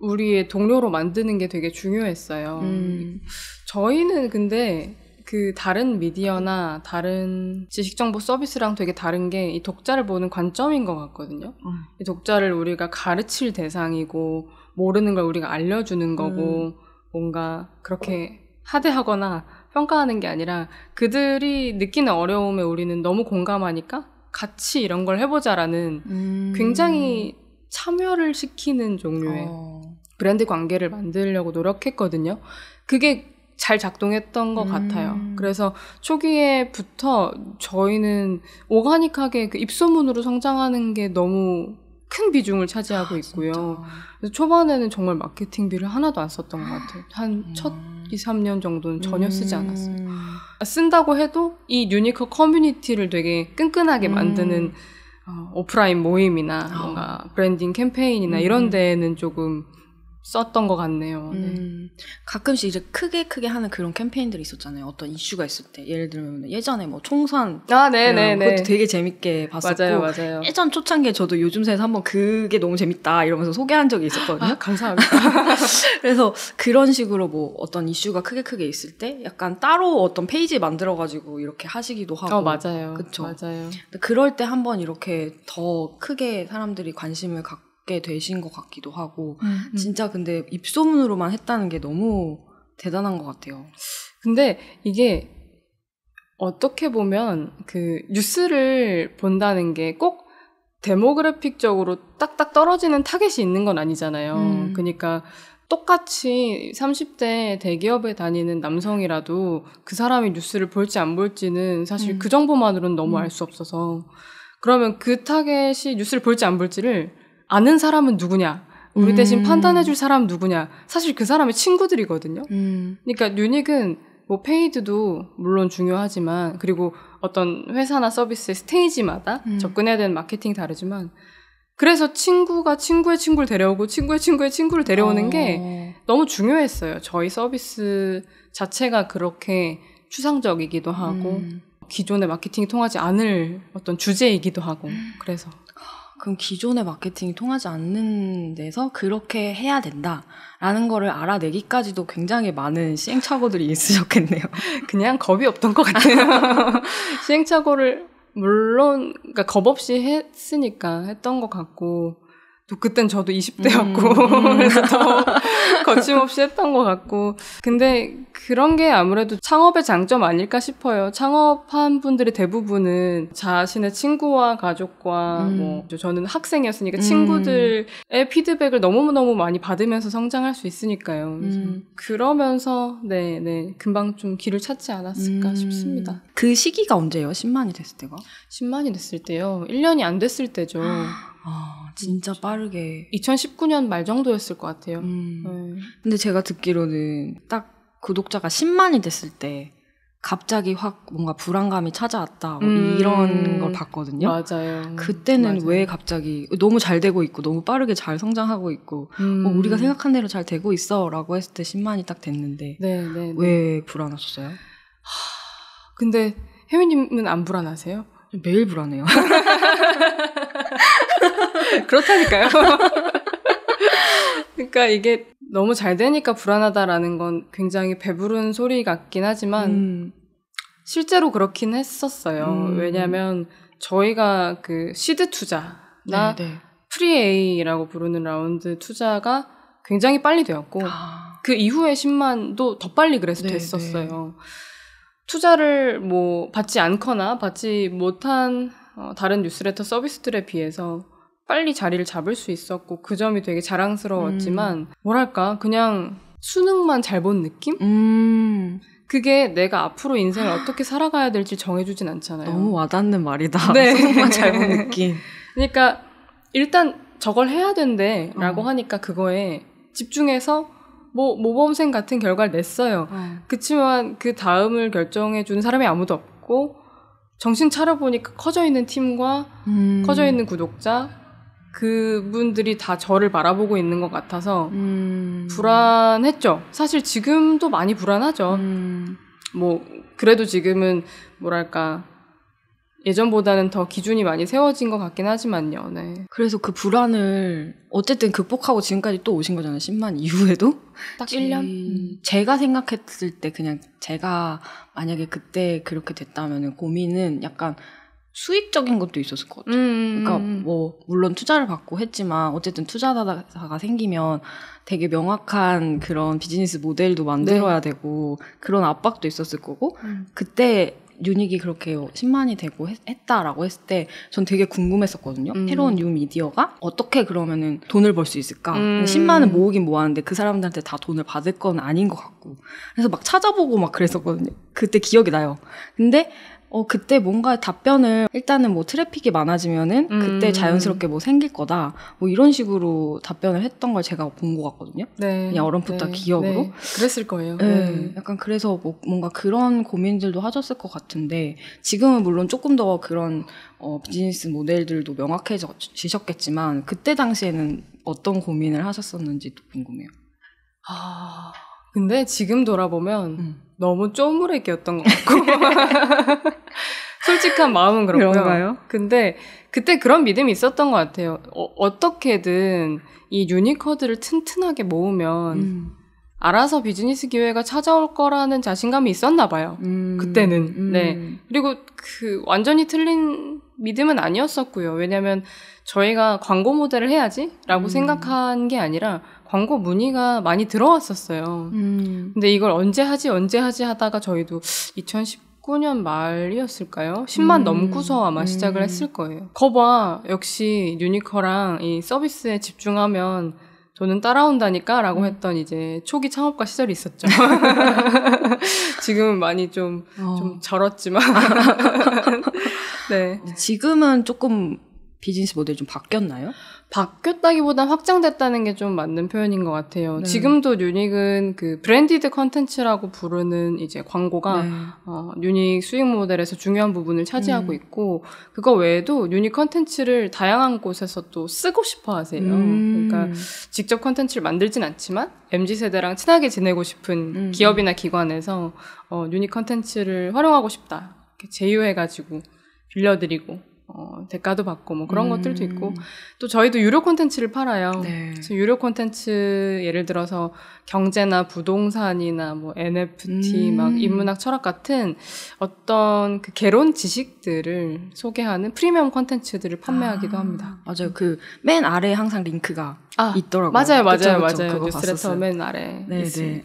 우리의 동료로 만드는 게 되게 중요했어요. 음. 저희는 근데 그 다른 미디어나 다른 지식정보 서비스랑 되게 다른 게 이 독자를 보는 관점인 것 같거든요. 음. 이 독자를 우리가 가르칠 대상이고 모르는 걸 우리가 알려주는 거고 음. 뭔가 그렇게 하대하거나 평가하는 게 아니라 그들이 느끼는 어려움에 우리는 너무 공감하니까 같이 이런 걸 해보자라는 음. 굉장히 참여를 시키는 종류의 어. 브랜드 관계를 만들려고 노력했거든요. 그게 잘 작동했던 것 음. 같아요. 그래서 초기에부터 저희는 오가닉하게 그 입소문으로 성장하는 게 너무 큰 비중을 차지하고 아, 있고요. 초반에는 정말 마케팅비를 하나도 안 썼던 것 같아요. 한첫 음. 2, 3년 정도는 전혀 쓰지 음. 않았어요. 아, 쓴다고 해도 이 유니크 커뮤니티를 되게 끈끈하게 음. 만드는 어, 오프라인 모임이나 아. 뭔가 브랜딩 캠페인이나 이런 음. 데에는 조금 썼던 것 같네요. 네. 음, 네. 가끔씩 이제 크게 크게 하는 그런 캠페인들이 있었잖아요. 어떤 이슈가 있을 때 예를 들면 예전에 뭐 총선 아 네네네 음, 네, 네. 그것도 되게 재밌게 봤었고 맞아요, 맞아요. 예전 초창기에 저도 요즘 세에서 한번 그게 너무 재밌다 이러면서 소개한 적이 있었거든요. 아, 감사합니다. 그래서 그런 식으로 뭐 어떤 이슈가 크게 크게 있을 때 약간 따로 어떤 페이지 만들어 가지고 이렇게 하시기도 하고 어, 맞아요. 그쵸? 맞아요. 그럴 때 한번 이렇게 더 크게 사람들이 관심을 갖고 게 되신 것 같기도 하고 음, 음. 진짜 근데 입소문으로만 했다는 게 너무 대단한 것 같아요. 근데 이게 어떻게 보면 그 뉴스를 본다는 게 꼭 데모그래픽적으로 딱딱 떨어지는 타겟이 있는 건 아니잖아요. 음. 그러니까 똑같이 30대 대기업에 다니는 남성이라도 그 사람이 뉴스를 볼지 안 볼지는 사실 음. 그 정보만으로는 너무 음. 알수 없어서 그러면 그 타겟이 뉴스를 볼지 안 볼지를 아는 사람은 누구냐 우리 대신 음. 판단해줄 사람 누구냐 사실 그 사람의 친구들이거든요. 음. 그러니까 뉴닉은뭐 페이드도 물론 중요하지만 그리고 어떤 회사나 서비스의 스테이지마다 음. 접근해야 되는 마케팅이 다르지만 그래서 친구가 친구의 친구를 데려오고 친구의 친구의 친구를 데려오는 어. 게 너무 중요했어요. 저희 서비스 자체가 그렇게 추상적이기도 하고 음. 기존의 마케팅이 통하지 않을 어떤 주제이기도 하고 음. 그래서 그럼 기존의 마케팅이 통하지 않는 데서 그렇게 해야 된다라는 거를 알아내기까지도 굉장히 많은 시행착오들이 있으셨겠네요. 그냥 겁이 없던 것 같아요. 시행착오를 물론 그러니까 겁 없이 했으니까 했던 것 같고 또 그땐 저도 20대였고 음. 그래서 더 거침없이 했던 것 같고 근데 그런 게 아무래도 창업의 장점 아닐까 싶어요. 창업한 분들의 대부분은 자신의 친구와 가족과 음. 뭐 저는 학생이었으니까 음. 친구들의 피드백을 너무 너무 많이 받으면서 성장할 수 있으니까요. 음. 그러면서 네네 네, 금방 좀 길을 찾지 않았을까 음. 싶습니다. 그 시기가 언제예요? 10만이 됐을 때가? 10만이 됐을 때요. 1년이 안 됐을 때죠. 아. 아, 진짜 빠르게. 2019년 말 정도였을 것 같아요. 음. 네. 근데 제가 듣기로는 딱 구독자가 10만이 됐을 때 갑자기 확 뭔가 불안감이 찾아왔다 뭐 음. 이런 걸 봤거든요. 맞아요. 그때는 맞아요. 왜 갑자기 너무 잘 되고 있고 너무 빠르게 잘 성장하고 있고 어, 음. 어, 우리가 생각한 대로 잘 되고 있어라고 했을 때 10만이 딱 됐는데 네, 네, 네. 왜 불안하셨어요? 근데 혜민님은 안 불안하세요? 매일 불안해요. 그렇다니까요. 그러니까 이게 너무 잘 되니까 불안하다라는 건 굉장히 배부른 소리 같긴 하지만 음. 실제로 그렇긴 했었어요. 음. 왜냐하면 저희가 그 시드 투자나 네네. 프리에이라고 부르는 라운드 투자가 굉장히 빨리 되었고 아. 그 이후에 10만도 더 빨리 그래서 네 됐었어요. 네. 투자를 뭐 받지 않거나 받지 못한 어, 다른 뉴스레터 서비스들에 비해서 빨리 자리를 잡을 수 있었고 그 점이 되게 자랑스러웠지만 음. 뭐랄까 그냥 수능만 잘 본 느낌? 음. 그게 내가 앞으로 인생을 어떻게 살아가야 될지 정해주진 않잖아요. 너무 와닿는 말이다. 네. 수능만 잘 본 느낌. 그러니까 일단 저걸 해야 된대라고 어. 하니까 그거에 집중해서 뭐 모범생 같은 결과를 냈어요. 어. 그치만 그 다음을 결정해 준 사람이 아무도 없고 정신 차려 보니까 커져 있는 팀과 음. 커져 있는 구독자 그분들이 다 저를 바라보고 있는 것 같아서 음. 불안했죠. 사실 지금도 많이 불안하죠. 음. 뭐 그래도 지금은 뭐랄까 예전보다는 더 기준이 많이 세워진 것 같긴 하지만요. 네. 그래서 그 불안을 어쨌든 극복하고 지금까지 또 오신 거잖아요. 10만 이후에도 딱 1년. 음. 제가 생각했을 때 그냥 제가 만약에 그때 그렇게 됐다면 고민은 약간 수익적인 것도 있었을 것 같아요. 음, 음 그러니까 음, 음. 뭐 물론 투자를 받고 했지만 어쨌든 투자자가 생기면 되게 명확한 그런 비즈니스 모델도 만들어야 네. 되고 그런 압박도 있었을 거고 음. 그때 유닉이 그렇게 10만이 되고 했, 다라고 했을 때 전 되게 궁금했었거든요. 음. 새로운 뉴 미디어가 어떻게 그러면은 돈을 벌 수 있을까? 음. 10만은 모으긴 모았는데 그 사람들한테 다 돈을 받을 건 아닌 것 같고. 그래서 막 찾아보고 막 그랬었거든요. 그때 기억이 나요. 근데 어, 그때 뭔가 답변을 일단은 뭐 트래픽이 많아지면은 음. 그때 음. 자연스럽게 뭐 생길 거다. 뭐 이런 식으로 답변을 했던 걸 제가 본 것 같거든요. 네. 그냥 얼음풋한 네. 기억으로. 네. 그랬을 거예요. 네. 네. 약간 그래서 뭐 뭔가 그런 고민들도 하셨을 것 같은데 지금은 물론 조금 더 그런 어, 비즈니스 모델들도 명확해지셨겠지만 그때 당시에는 어떤 고민을 하셨었는지도 궁금해요. 아. 근데 지금 돌아보면 음. 너무 쪼무레기였던 것 같고 솔직한 마음은 그렇고요. 그런가요? 근데 그때 그런 믿음이 있었던 것 같아요. 어, 어 떻게든이 유니커드를 튼튼하게 모으면 음. 알아서 비즈니스 기회가 찾아올 거라는 자신감이 있었나 봐요. 음. 그때는. 네. 음. 그리고 그 완전히 틀린 믿음은 아니었었고요. 왜냐면 저희가 광고 모델을 해야지라고 음. 생각한 게 아니라 광고 문의가 많이 들어왔었어요. 음. 근데 이걸 언제 하지 언제 하지 하다가 저희도 2019년 말이었을까요? 10만 음. 넘고서 아마 음. 시작을 했을 거예요. 거봐 역시 유니커랑 이 서비스에 집중하면 저는 따라온다니까 라고 음. 했던 이제 초기 창업가 시절이 있었죠. 지금 은 많이 좀, 어. 좀 절었지만. 네. 지금은 조금 비즈니스 모델이 좀 바뀌었나요? 바뀌었다기보단 확장됐다는 게 좀 맞는 표현인 것 같아요. 네. 지금도 유닉은 그 브랜디드 컨텐츠라고 부르는 이제 광고가 네. 어, 유닉 수익 모델에서 중요한 부분을 차지하고 음. 있고 그거 외에도 유닉 컨텐츠를 다양한 곳에서 또 쓰고 싶어 하세요. 음. 그러니까 직접 컨텐츠를 만들진 않지만 MZ 세대랑 친하게 지내고 싶은 음. 기업이나 기관에서 어, 유닉 컨텐츠를 활용하고 싶다. 이렇게 제휴해가지고 빌려드리고 어, 대가도 받고 뭐 그런 음. 것들도 있고 음. 또 저희도 유료 콘텐츠를 팔아요. 네. 그래서 유료 콘텐츠 예를 들어서 경제나 부동산이나 뭐 NFT 음. 막 인문학 철학 같은 어떤 그 개론 지식들을 소개하는 프리미엄 콘텐츠들을 판매하기도 아. 합니다. 맞아요. 그 맨 아래에 항상 링크가 아, 있더라고요. 맞아요, 맞아요, 그쵸, 그쵸, 맞아요. 뉴스레터 맨 아래. 네, 네.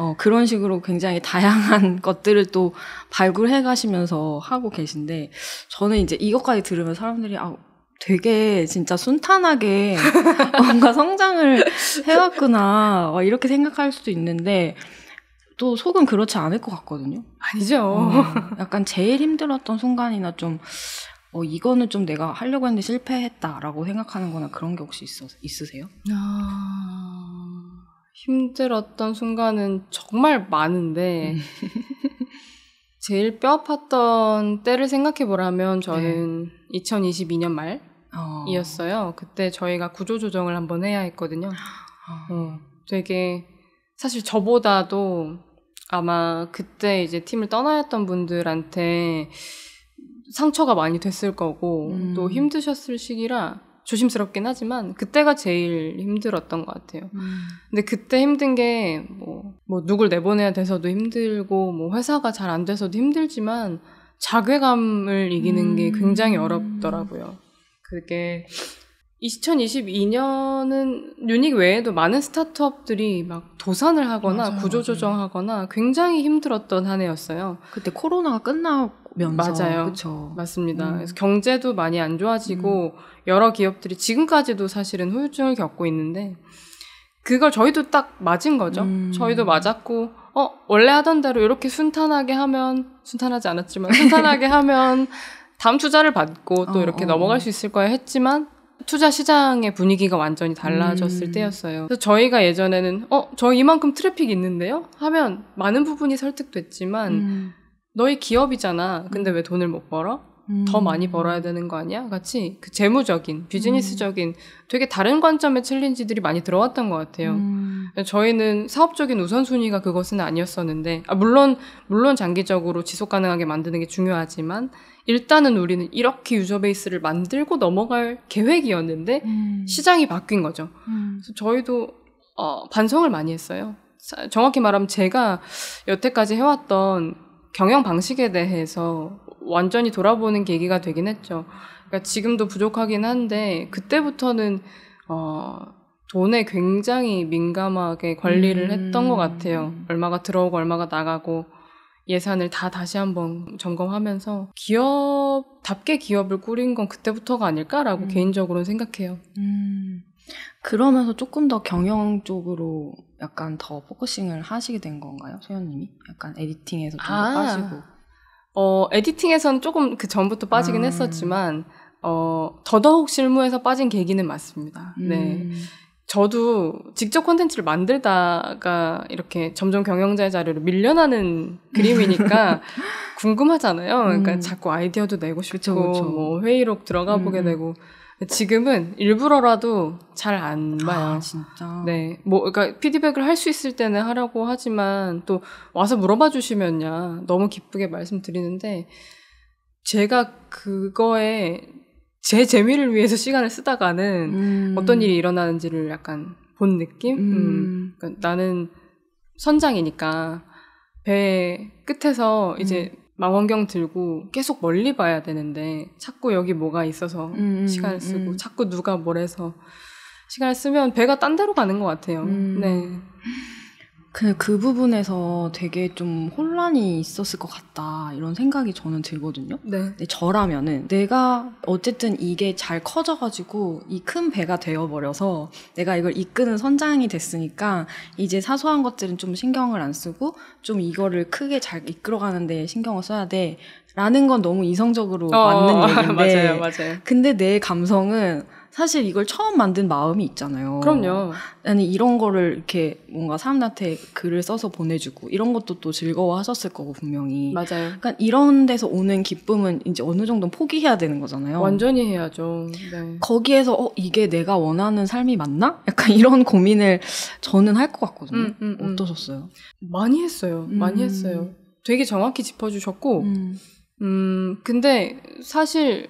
어, 그런 식으로 굉장히 다양한 것들을 또 발굴해 가시면서 하고 계신데 저는 이제 이것까지 들으면 사람들이 아 되게 진짜 순탄하게 뭔가 성장을 해왔구나 어, 이렇게 생각할 수도 있는데 또 속은 그렇지 않을 것 같거든요. 아니죠. 어, 약간 제일 힘들었던 순간이나 좀 어, 이거는 좀 내가 하려고 했는데 실패했다라고 생각하는 거나 그런 게 혹시 있어, 있으세요? 아... 힘들었던 순간은 정말 많은데 음. 제일 뼈 아팠던 때를 생각해 보라면 저는 네. 2022년 말이었어요. 어. 그때 저희가 구조 조정을 한번 해야 했거든요. 어. 어, 되게 사실 저보다도 아마 그때 이제 팀을 떠나였던 분들한테 상처가 많이 됐을 거고 음. 또 힘드셨을 시기라 조심스럽긴 하지만 그때가 제일 힘들었던 것 같아요. 음. 근데 그때 힘든 게뭐 뭐 누굴 내보내야 돼서도 힘들고 뭐 회사가 잘 안 돼서도 힘들지만 자괴감을 이기는 음. 게 굉장히 어렵더라고요. 그게 2022년은 유닉 외에도 많은 스타트업들이 막 도산을 하거나 구조조정하거나 굉장히 힘들었던 한 해였어요. 그때 코로나가 끝나면서 맞아요, 그쵸. 맞습니다. 음. 그래서 경제도 많이 안 좋아지고 음. 여러 기업들이 지금까지도 사실은 후유증을 겪고 있는데 그걸 저희도 딱 맞은 거죠. 음. 저희도 맞았고 어 원래 하던 대로 이렇게 순탄하게 하면 순탄하지 않았지만 순탄하게 하면 다음 투자를 받고 또 어, 이렇게 어. 넘어갈 수 있을 거야 했지만 투자 시장의 분위기가 완전히 달라졌을 음. 때였어요. 그래서 저희가 예전에는 어, 저 이만큼 트래픽 있는데요? 하면 많은 부분이 설득됐지만 음. 너희 기업이잖아. 근데 음. 왜 돈을 못 벌어? 음. 더 많이 벌어야 되는 거 아니야? 같이 그 재무적인, 음. 비즈니스적인 음. 되게 다른 관점의 챌린지들이 많이 들어왔던 것 같아요. 음. 저희는 사업적인 우선순위가 그것은 아니었었는데, 아, 물론, 물론 장기적으로 지속 가능하게 만드는 게 중요하지만, 일단은 우리는 이렇게 유저 베이스를 만들고 넘어갈 계획이었는데, 음. 시장이 바뀐 거죠. 음. 그래서 저희도 어, 반성을 많이 했어요. 정확히 말하면 제가 여태까지 해왔던 경영 방식에 대해서 완전히 돌아보는 계기가 되긴 했죠. 그러니까 지금도 부족하긴 한데 그때부터는 어, 돈에 굉장히 민감하게 관리를 음. 했던 것 같아요. 얼마가 들어오고 얼마가 나가고 예산을 다 다시 한번 점검하면서 기업답게 기업을 꾸린 건 그때부터가 아닐까라고 음. 개인적으로는 생각해요. 음. 그러면서 조금 더 경영 쪽으로 약간 더 포커싱을 하시게 된 건가요, 소연님이? 약간 에디팅에서 좀더 아. 빠지고. 어, 에디팅에선 조금 그 전부터 빠지긴 음. 했었지만, 어, 더더욱 실무에서 빠진 계기는 맞습니다. 네. 음. 네. 저도 직접 콘텐츠를 만들다가 이렇게 점점 경영자의 자리로 밀려나는 그림이니까 궁금하잖아요. 그러니까 음. 자꾸 아이디어도 내고 싶고, 그쵸, 그쵸. 뭐 회의록 들어가 보게 음. 되고, 지금은 일부러라도 잘안 아, 봐요. 아, 진짜. 네. 뭐, 그러니까 피드백을 할 수 있을 때는 하려고 하지만 또 와서 물어봐 주시면야 너무 기쁘게 말씀드리는데 제가 그거에 제 재미를 위해서 시간을 쓰다가는 음. 어떤 일이 일어나는지를 약간 본 느낌? 음. 음. 그러니까 나는 선장이니까 배 끝에서 이제 음. 망원경 들고 계속 멀리 봐야 되는데 자꾸 여기 뭐가 있어서 음, 음 시간을 음. 쓰고 음. 자꾸 누가 뭘 해서 시간을 쓰면 배가 딴 데로 가는 것 같아요. 음. 네. 그냥 그 부분에서 되게 좀 혼란이 있었을 것 같다 이런 생각이 저는 들거든요. 네. 근데 저라면은 내가 어쨌든 이게 잘 커져가지고 이 큰 배가 되어버려서 내가 이걸 이끄는 선장이 됐으니까 이제 사소한 것들은 좀 신경을 안 쓰고 좀 이거를 크게 잘 이끌어가는데 신경을 써야 돼. 라는 건 너무 이성적으로 어, 맞는 얘기인데 맞아요, 맞아요. 근데 내 감성은 사실 이걸 처음 만든 마음이 있잖아요. 그럼요. 나는 이런 거를 이렇게 뭔가 사람들한테 글을 써서 보내주고 이런 것도 또 즐거워하셨을 거고 분명히. 맞아요. 그러니까 이런 데서 오는 기쁨은 이제 어느 정도 포기해야 되는 거잖아요. 완전히 해야죠. 네. 거기에서 어 이게 내가 원하는 삶이 맞나? 약간 이런 고민을 저는 할 것 같거든요. 음, 음, 음, 어떠셨어요? 많이 했어요. 많이 음. 했어요. 되게 정확히 짚어주셨고, 음, 음 근데 사실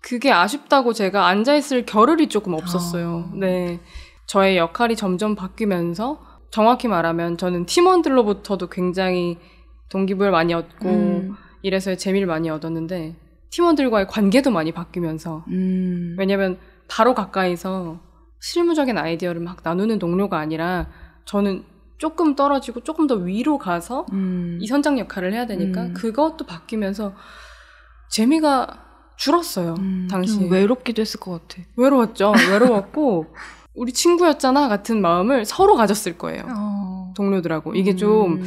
그게 아쉽다고 제가 앉아있을 겨를이 조금 아. 없었어요. 아. 네. 저의 역할이 점점 바뀌면서 정확히 말하면 저는 팀원들로부터도 굉장히 동기부여를 많이 얻고 음. 이래서 재미를 많이 얻었는데 팀원들과의 관계도 많이 바뀌면서 음. 왜냐면 바로 가까이서 실무적인 아이디어를 막 나누는 동료가 아니라 저는 조금 떨어지고 조금 더 위로 가서 음. 이 선장 역할을 해야 되니까 음. 그것도 바뀌면서 재미가 줄었어요. 음, 당시 외롭기도 했을 것 같아. 외로웠죠. 외로웠고 우리 친구였잖아 같은 마음을 서로 가졌을 거예요. 어. 동료들하고 이게 음. 좀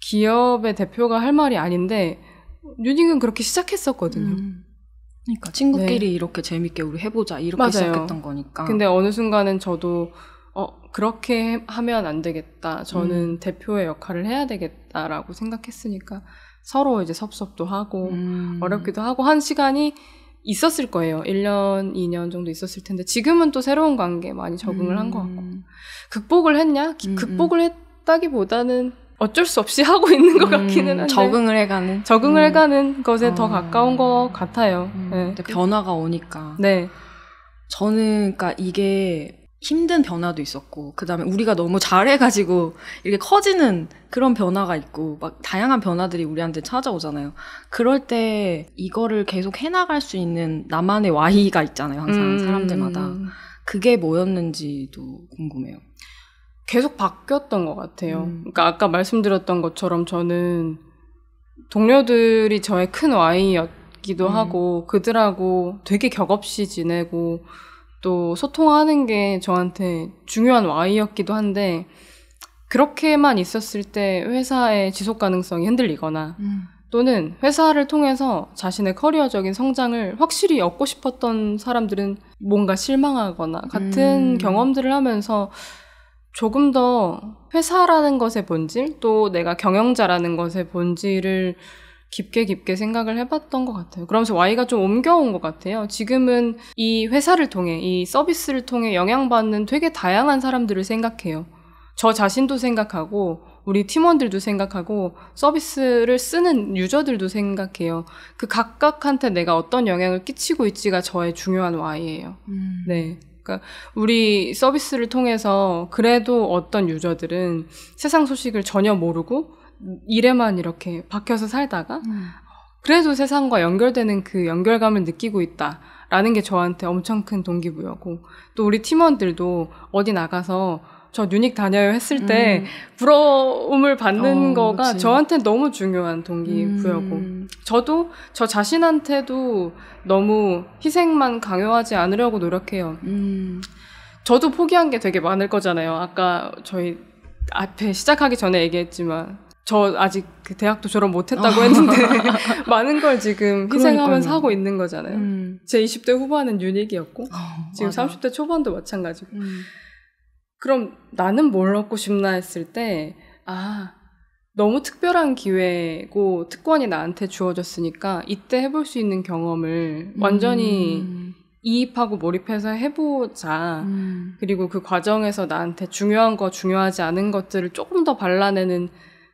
기업의 대표가 할 말이 아닌데 뉴딩은 그렇게 시작했었거든요. 음. 그러니까 친구끼리 네. 이렇게 재밌게 우리 해보자 이렇게 맞아요. 시작했던 거니까. 근데 어느 순간은 저도 어 그렇게 하면 안 되겠다. 저는 음. 대표의 역할을 해야 되겠다라고 생각했으니까 서로 이제 섭섭도 하고 음. 어렵기도 하고 한 시간이 있었을 거예요. 1년, 2년 정도 있었을 텐데 지금은 또 새로운 관계 많이 적응을 음. 한것 같고 극복을 했냐? 기, 음, 음. 극복을 했다기보다는 어쩔 수 없이 하고 있는 것 음, 같기는 한데 적응을 해가는 적응을 해가는 것에 어. 더 아. 가까운 것 같아요. 네. 변화가 오니까. 네. 저는 그러니까 이게 힘든 변화도 있었고 그다음에 우리가 너무 잘해가지고 이렇게 커지는 그런 변화가 있고 막 다양한 변화들이 우리한테 찾아오잖아요. 그럴 때 이거를 계속 해나갈 수 있는 나만의 와이가 있잖아요. 항상 음. 사람들마다 그게 뭐였는지도 궁금해요. 계속 바뀌었던 것 같아요. 음. 그러니까 아까 말씀드렸던 것처럼 저는 동료들이 저의 큰 와이였기도 음. 하고 그들하고 되게 격없이 지내고 또 소통하는 게 저한테 중요한 와이였기도 한데 그렇게만 있었을 때 회사의 지속 가능성이 흔들리거나 음. 또는 회사를 통해서 자신의 커리어적인 성장을 확실히 얻고 싶었던 사람들은 뭔가 실망하거나 같은 음. 경험들을 하면서 조금 더 회사라는 것의 본질 또 내가 경영자라는 것의 본질을 깊게 깊게 생각을 해봤던 것 같아요. 그러면서 Y가 좀 옮겨온 것 같아요. 지금은 이 회사를 통해, 이 서비스를 통해 영향받는 되게 다양한 사람들을 생각해요. 저 자신도 생각하고, 우리 팀원들도 생각하고, 서비스를 쓰는 유저들도 생각해요. 그 각각한테 내가 어떤 영향을 끼치고 있지가 저의 중요한 Y예요. 음. 네. 그러니까 우리 서비스를 통해서 그래도 어떤 유저들은 세상 소식을 전혀 모르고 일에만 이렇게 박혀서 살다가 음. 그래도 세상과 연결되는 그 연결감을 느끼고 있다라는 게 저한테 엄청 큰 동기부여고 또 우리 팀원들도 어디 나가서 저 뉴닉 다녀요 했을 때 음. 부러움을 받는 어, 거가 저한테 너무 중요한 동기부여고 음. 저도 저 자신한테도 너무 희생만 강요하지 않으려고 노력해요. 음. 저도 포기한 게 되게 많을 거잖아요. 아까 저희 앞에 시작하기 전에 얘기했지만 저 아직 그 대학도 졸업 못했다고 어. 했는데 많은 걸 지금 희생하면서 하고 있는 거잖아요. 음. 제 20대 후반은 유닉이었고 어, 지금 맞아. 30대 초반도 마찬가지고. 음. 그럼 나는 뭘 얻고 싶나 했을 때 아, 너무 특별한 기회고 특권이 나한테 주어졌으니까 이때 해볼 수 있는 경험을 음. 완전히 이입하고 몰입해서 해보자. 음. 그리고 그 과정에서 나한테 중요한 거, 중요하지 않은 것들을 조금 더 발라내는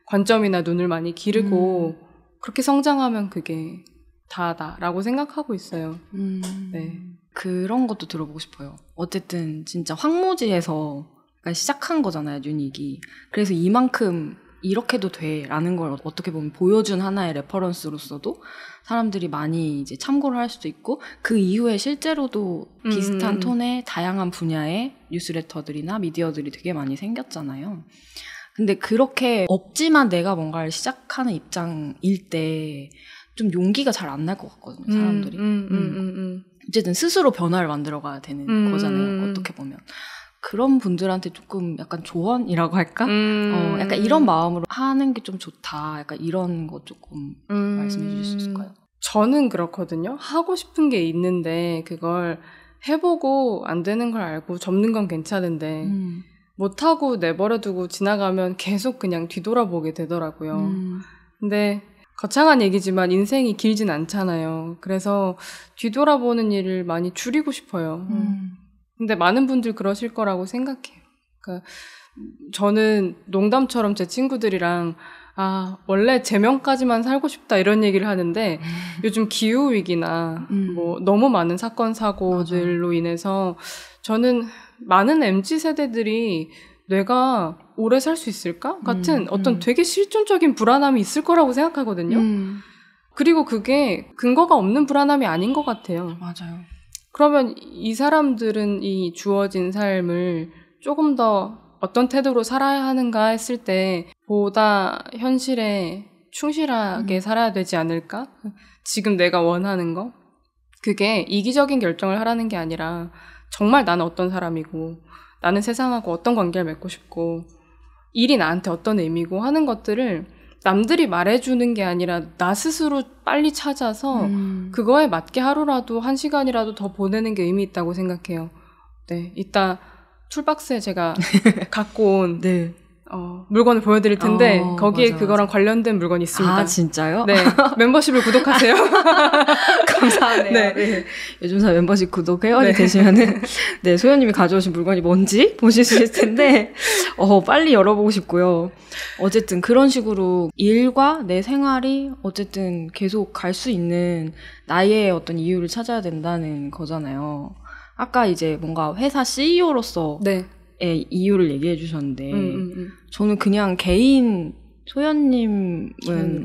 관점이나 눈을 많이 기르고 음. 그렇게 성장하면 그게 다다라고 생각하고 있어요. 음. 네. 그런 것도 들어보고 싶어요. 어쨌든 진짜 황무지에서 그러니까 시작한 거잖아요, 윤익이 그래서 이만큼 이렇게도 돼라는 걸 어떻게 보면 보여준 하나의 레퍼런스로서도 사람들이 많이 이제 참고를 할 수도 있고 그 이후에 실제로도 음. 비슷한 음. 톤의 다양한 분야의 뉴스레터들이나 미디어들이 되게 많이 생겼잖아요. 근데 그렇게 없지만 내가 뭔가를 시작하는 입장일 때 좀 용기가 잘 안 날 것 같거든요, 음, 사람들이. 음 음, 음, 음, 어쨌든 스스로 변화를 만들어 가야 되는 거잖아요, 어떻게 보면. 그런 분들한테 조금 약간 조언이라고 할까? 음. 어, 약간 이런 마음으로 하는 게 좀 좋다. 약간 이런 거 조금 음. 말씀해 주실 수 있을까요? 저는 그렇거든요. 하고 싶은 게 있는데 그걸 해보고 안 되는 걸 알고 접는 건 괜찮은데 음. 못하고 내버려두고 지나가면 계속 그냥 뒤돌아보게 되더라고요. 음. 근데 거창한 얘기지만 인생이 길진 않잖아요. 그래서 뒤돌아보는 일을 많이 줄이고 싶어요. 음. 근데 많은 분들 그러실 거라고 생각해요. 그러니까 저는 농담처럼 제 친구들이랑 아, 원래 제명까지만 살고 싶다 이런 얘기를 하는데 음. 요즘 기후 위기나 음. 뭐 너무 많은 사건 사고들로 인해서 저는 많은 MZ 세대들이 내가 오래 살 수 있을까? 같은 음, 음. 어떤 음. 되게 실존적인 불안함이 있을 거라고 생각하거든요. 음. 그리고 그게 근거가 없는 불안함이 아닌 것 같아요. 맞아요. 그러면 이 사람들은 이 주어진 삶을 조금 더 어떤 태도로 살아야 하는가 했을 때 보다 현실에 충실하게 음. 살아야 되지 않을까? 지금 내가 원하는 거? 그게 이기적인 결정을 하라는 게 아니라 정말 나는 어떤 사람이고 나는 세상하고 어떤 관계를 맺고 싶고 일이 나한테 어떤 의미고 하는 것들을 남들이 말해주는 게 아니라 나 스스로 빨리 찾아서 음. 그거에 맞게 하루라도 한 시간이라도 더 보내는 게 의미 있다고 생각해요. 네, 이따 툴박스에 제가 갖고 온 네. 어, 물건을 보여드릴 텐데 어, 거기에 맞아, 그거랑 맞아. 관련된 물건이 아, 있습니다. 아 진짜요? 네 멤버십을 구독하세요. 감사합니다 네. 네. 요즘 사 멤버십 구독 회원이 네. 되시면은 네 소연님이 가져오신 물건이 뭔지 보실 수 있을 텐데 어 빨리 열어보고 싶고요. 어쨌든 그런 식으로 일과 내 생활이 어쨌든 계속 갈 수 있는 나의 어떤 이유를 찾아야 된다는 거잖아요. 아까 이제 뭔가 회사 CEO로서 네. 이유를 얘기해 주셨는데 음, 음, 음. 저는 그냥 개인 소연님은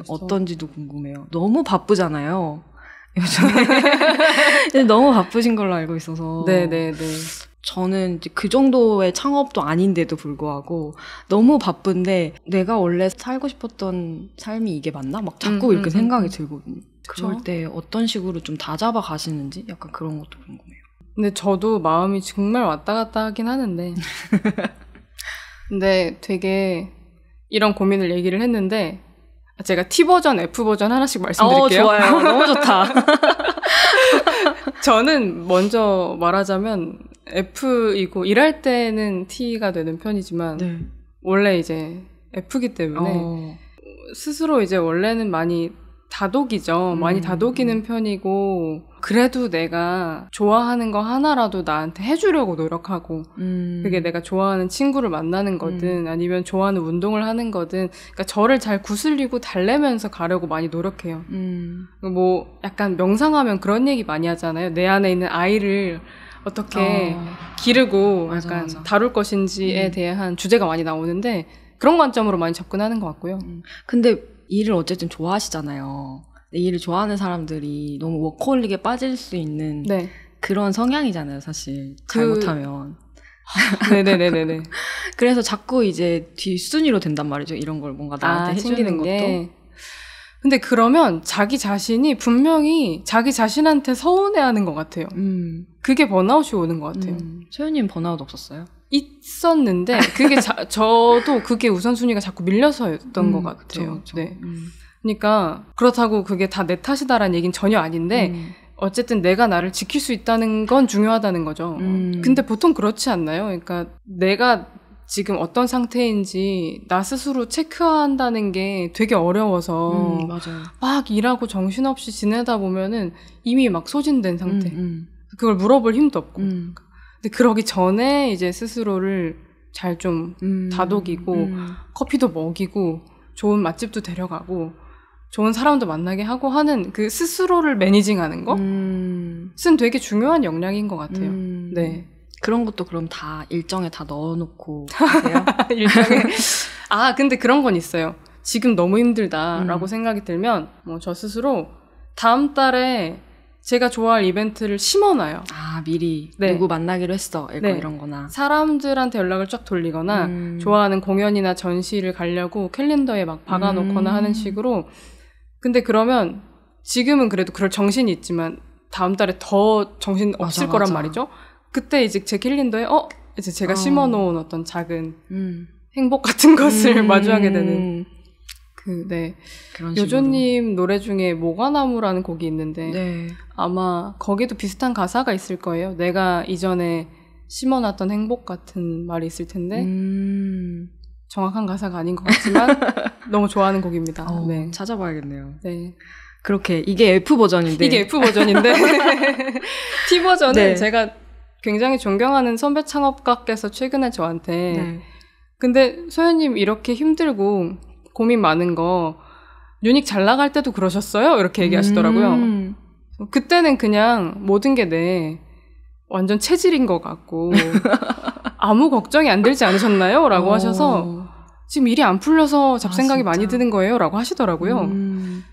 소 어떤지도 궁금해요. 너무 바쁘잖아요. 요즘에 너무 바쁘신 걸로 알고 있어서. 네네네. 네, 네. 저는 이제 그 정도의 창업도 아닌데도 불구하고 너무 바쁜데 내가 원래 살고 싶었던 삶이 이게 맞나? 막 자꾸 음, 이렇게 음, 생각이 음. 들거든요. 그럴 때 어떤 식으로 좀 다잡아 가시는지 약간 그런 것도 궁금해요. 근데 저도 마음이 정말 왔다 갔다 하긴 하는데. 근데 되게 이런 고민을 얘기를 했는데 제가 T 버전, F 버전 하나씩 말씀드릴게요. 어, 좋아요. 너무 좋다. 저는 먼저 말하자면 F이고 일할 때는 T가 되는 편이지만 네. 원래 이제 F기 때문에 어. 스스로 이제 원래는 많이 다독이죠. 많이 음. 다독이는 편이고 그래도 내가 좋아하는 거 하나라도 나한테 해주려고 노력하고 음. 그게 내가 좋아하는 친구를 만나는 거든 음. 아니면 좋아하는 운동을 하는 거든 그러니까 저를 잘 구슬리고 달래면서 가려고 많이 노력해요. 음. 뭐 약간 명상하면 그런 얘기 많이 하잖아요. 내 안에 있는 아이를 어떻게 어. 기르고 맞아, 약간 맞아. 다룰 것인지에 음. 대한 주제가 많이 나오는데 그런 관점으로 많이 접근하는 것 같고요. 음. 근데 일을 어쨌든 좋아하시잖아요. 내 일을 좋아하는 사람들이 너무 워커홀릭에 빠질 수 있는 네. 그런 성향이잖아요, 사실. 그 잘못하면. 아, 네네네네네. 그래서 자꾸 이제 뒷순위로 된단 말이죠. 이런 걸 뭔가 아, 나한테 아, 해주는 것도. 근데 그러면 자기 자신이 분명히 자기 자신한테 서운해하는 것 같아요. 음. 그게 번아웃이 오는 것 같아요. 음. 소연님 번아웃 없었어요? 있었는데 그게 자, 저도 그게 우선순위가 자꾸 밀려서였던 음, 것 같아요. 그쵸, 그쵸. 네. 음. 그러니까 그렇다고 그게 다 내 탓이다라는 얘기는 전혀 아닌데 음. 어쨌든 내가 나를 지킬 수 있다는 건 중요하다는 거죠. 음. 근데 보통 그렇지 않나요? 그러니까 내가 지금 어떤 상태인지 나 스스로 체크한다는 게 되게 어려워서 음, 막 일하고 정신없이 지내다 보면은 이미 막 소진된 상태. 음, 음. 그걸 물어볼 힘도 없고. 음. 근데 그러기 전에 이제 스스로를 잘 좀 다독이고 커피도 먹이고 좋은 맛집도 데려가고 좋은 사람도 만나게 하고 하는 그 스스로를 매니징하는 거, 음. 쓴 되게 중요한 역량인 것 같아요. 음. 네. 그런 것도 그럼 다 일정에 다 넣어놓고 하세요? 일정에 아 근데 그런 건 있어요. 지금 너무 힘들다라고 음. 생각이 들면 뭐 저 스스로 다음 달에 제가 좋아할 이벤트를 심어놔요. 아 미리 네. 누구 만나기로 했어 이거 네. 이런거나 사람들한테 연락을 쫙 돌리거나 음. 좋아하는 공연이나 전시를 가려고 캘린더에 막 박아놓거나 음. 하는 식으로 근데 그러면 지금은 그래도 그럴 정신이 있지만 다음 달에 더 정신 없을 맞아, 거란 말이죠. 그때 이제 제 캘린더에 어 이제 제가 어. 심어놓은 어떤 작은 음. 행복 같은 것을 음. 마주하게 되는 그네 요조님 노래 중에 모과나무라는 곡이 있는데 네. 아마 거기도 비슷한 가사가 있을 거예요. 내가 이전에 심어놨던 행복 같은 말이 있을 텐데 음. 정확한 가사가 아닌 것 같지만 너무 좋아하는 곡입니다. 어, 네. 찾아봐야겠네요. 네. 그렇게 이게 F 버전인데 이게 F 버전인데 T 버전은 네. 제가 굉장히 존경하는 선배 창업가께서 최근에 저한테 네. 근데 소연님 이렇게 힘들고 고민 많은 거 유닉 잘 나갈 때도 그러셨어요? 이렇게 얘기하시더라고요. 음. 그때는 그냥 모든 게 내 완전 체질인 것 같고 아무 걱정이 안 들지 않으셨나요? 라고 오. 어. 하셔서 지금 일이 안 풀려서 잡생각이 아, 많이 드는 거예요? 라고 하시더라고요. 음.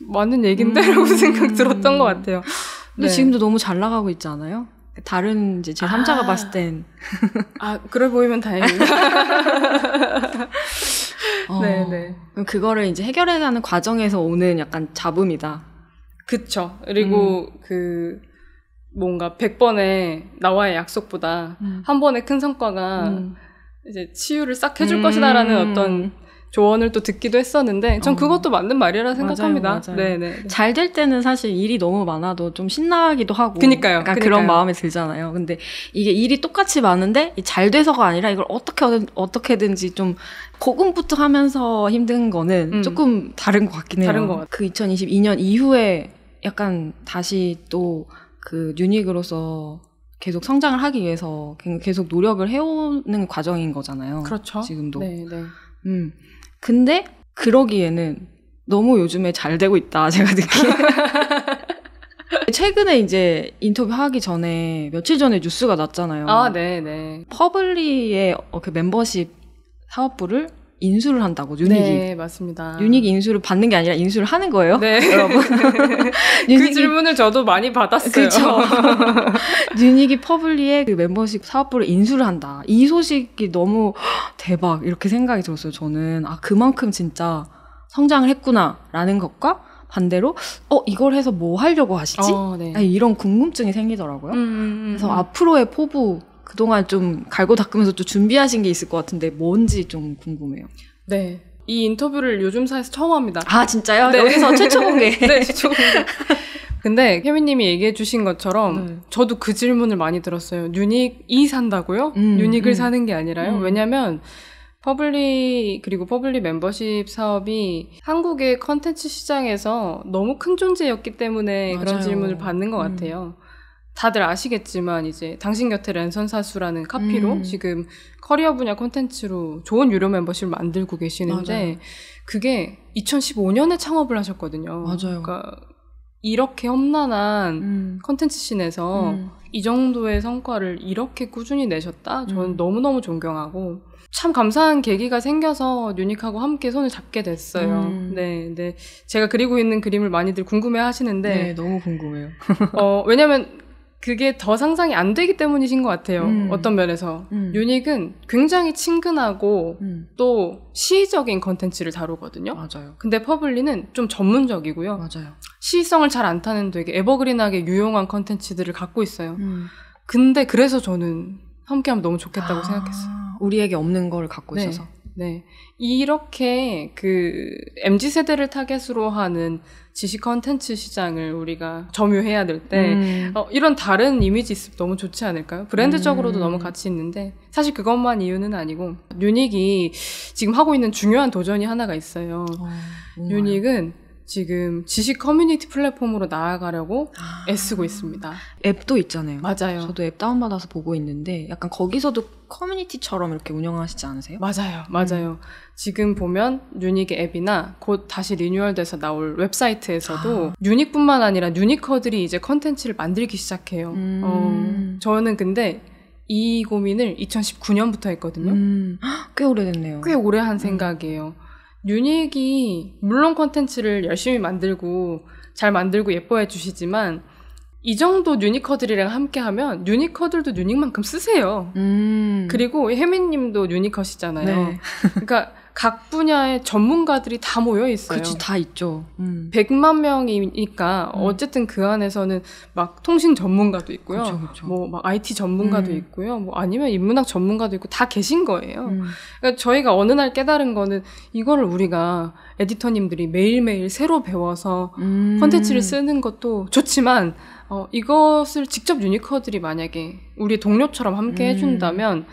맞는 얘긴데? 음. 라고 생각 들었던 것 같아요. 근데 네. 지금도 너무 잘 나가고 있지 않아요? 다른 이제 제 3자가 아. 봤을 땐. 아, 그래 보이면 다행입니다 어, 네네. 그 그거를 이제 해결해가는 과정에서 오는 약간 잡음이다. 그쵸. 그리고 음. 그, 뭔가 100번의 나와의 약속보다 음. 한 번의 큰 성과가 음. 이제 치유를 싹 해줄 음. 것이다라는 어떤 조언을 또 듣기도 했었는데 전 어. 그것도 맞는 말이라 생각합니다. 네, 네. 네. 잘 될 때는 사실 일이 너무 많아도 좀 신나기도 하고 그니까요. 약간 그러니까요. 그런 마음이 들잖아요. 근데 이게 일이 똑같이 많은데 잘 돼서가 아니라 이걸 어떻게 어떻게든지 좀 고군부투하면서 힘든 거는 음. 조금 다른 것 같긴 해요. 다른 것 같아요. 그 2022년 이후에 약간 다시 또그 뉴닉으로서 계속 성장을 하기 위해서 계속 노력을 해오는 과정인 거잖아요. 그렇죠. 지금도. 네, 네. 음. 근데 그러기에는 너무 요즘에 잘 되고 있다 제가 느끼는. 최근에 이제 인터뷰 하기 전에 며칠 전에 뉴스가 났잖아요. 아, 네, 네. 퍼블리의 어, 그 멤버십 사업부를 인수를 한다고 유닉이 네 맞습니다 유닉 인수를 받는 게 아니라 인수를 하는 거예요 네 여러분 그 유닉이, 그 질문을 저도 많이 받았어요 그렇죠 유닉이 퍼블리의 그 멤버십 사업부를 인수를 한다 이 소식이 너무 대박 이렇게 생각이 들었어요 저는 아 그만큼 진짜 성장을 했구나라는 것과 반대로 어 이걸 해서 뭐 하려고 하시지? 어, 네. 아, 이런 궁금증이 생기더라고요. 음, 음, 음, 그래서 음. 앞으로의 포부 그동안 좀 갈고 닦으면서 또 준비하신 게 있을 것 같은데 뭔지 좀 궁금해요. 네. 이 인터뷰를 요즘사에서 처음 합니다. 아, 진짜요? 네. 여기서 최초 공개. 네, 최초 근데 케미님이 얘기해 주신 것처럼 네. 저도 그 질문을 많이 들었어요. 유닉이 산다고요? 음, 유닉을 음. 사는 게 아니라요? 음. 왜냐면 퍼블리 그리고 퍼블리 멤버십 사업이 한국의 컨텐츠 시장에서 너무 큰 존재였기 때문에 맞아요. 그런 질문을 받는 것 음. 같아요. 다들 아시겠지만 이제 당신 곁에 랜선 사수라는 카피로 음. 지금 커리어 분야 콘텐츠로 좋은 유료 멤버십을 만들고 계시는데 맞아요. 그게 2015년에 창업을 하셨거든요. 맞아요. 그러니까 이렇게 험난한 음. 콘텐츠 음. 씬에서 음. 이 정도의 성과를 이렇게 꾸준히 내셨다? 저는 음. 너무너무 존경하고 참 감사한 계기가 생겨서 유닉하고 함께 손을 잡게 됐어요. 음. 네, 네. 제가 그리고 있는 그림을 많이들 궁금해 하시는데. 네, 너무 궁금해요. 어, 왜냐면 그게 더 상상이 안 되기 때문이신 것 같아요. 음. 어떤 면에서. 음. 유닉은 굉장히 친근하고 음. 또 시의적인 컨텐츠를 다루거든요. 맞아요. 근데 퍼블리는 좀 전문적이고요. 맞아요. 시의성을 잘 안 타는 되게 에버그린하게 유용한 컨텐츠들을 갖고 있어요. 음. 근데 그래서 저는 함께하면 너무 좋겠다고 아, 생각했어요. 우리에게 없는 걸 갖고 네. 있어서. 네. 이렇게 그 MZ 세대를 타겟으로 하는 지식 컨텐츠 시장을 우리가 점유해야 될때 음. 어, 이런 다른 이미지 있으면 너무 좋지 않을까요? 브랜드적으로도 음. 너무 가치 있는데 사실 그것만 이유는 아니고 유닉이 지금 하고 있는 중요한 도전이 하나가 있어요. 어, 유닉은 지금 지식 커뮤니티 플랫폼으로 나아가려고 아. 애쓰고 있습니다. 앱도 있잖아요. 맞아요. 저도 앱 다운받아서 보고 있는데 약간 거기서도 커뮤니티처럼 이렇게 운영하시지 않으세요? 맞아요. 맞아요. 음. 지금 보면 유닉의 앱이나 곧 다시 리뉴얼돼서 나올 웹사이트에서도 아. 유닉뿐만 아니라 유니커들이 이제 컨텐츠를 만들기 시작해요. 음. 어, 저는 근데 이 고민을 2019년부터 했거든요. 음. 꽤 오래됐네요. 꽤 오래 한 음. 생각이에요. 윤익이 물론 컨텐츠를 열심히 만들고 잘 만들고 예뻐해 주시지만 이 정도 유니커들이랑 함께하면 유니커들도 유닉만큼 쓰세요. 음. 그리고 혜민님도 유니컷이잖아요. 네. 그러니까 각 분야의 전문가들이 다 모여 있어요. 그치, 다 있죠. 음. 100만 음. 명이니까 음. 어쨌든 그 안에서는 막 통신 전문가도 있고요. 뭐막 IT 전문가도 음. 있고요. 뭐 아니면 인문학 전문가도 있고 다 계신 거예요. 음. 그러니까 저희가 어느 날 깨달은 거는 이거를 우리가 에디터님들이 매일매일 새로 배워서 음. 컨텐츠를 쓰는 것도 좋지만 어, 이것을 직접 유니커들이 만약에 우리 동료처럼 함께 음. 해준다면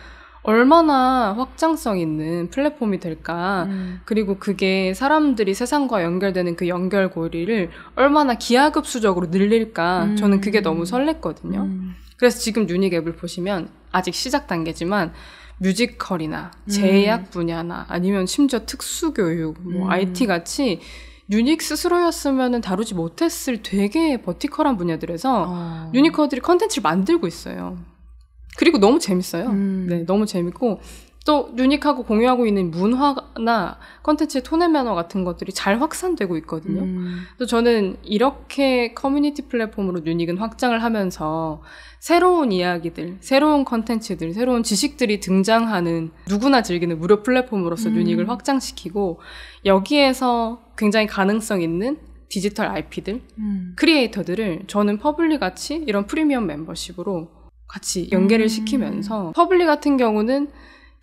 얼마나 확장성 있는 플랫폼이 될까. 음. 그리고 그게 사람들이 세상과 연결되는 그 연결고리를 얼마나 기하급수적으로 늘릴까. 음. 저는 그게 너무 설렜거든요. 음. 그래서 지금 유닉 앱을 보시면 아직 시작 단계지만 뮤지컬이나 음. 제약 분야나 아니면 심지어 특수교육, 뭐 IT 음. 같이 유닉 스스로였으면 다루지 못했을 되게 버티컬한 분야들에서 어. 유니커들이 컨텐츠를 만들고 있어요. 그리고 너무 재밌어요. 음. 네, 너무 재밌고 또 유닉하고 공유하고 있는 문화나 컨텐츠의 톤의 매너 같은 것들이 잘 확산되고 있거든요. 음. 또 저는 이렇게 커뮤니티 플랫폼으로 유닉은 확장을 하면서 새로운 이야기들, 새로운 컨텐츠들, 새로운 지식들이 등장하는 누구나 즐기는 무료 플랫폼으로서 음. 유닉을 확장시키고 여기에서 굉장히 가능성 있는 디지털 IP들, 음. 크리에이터들을 저는 퍼블리 같이 이런 프리미엄 멤버십으로 같이 연계를 음. 시키면서 퍼블리 같은 경우는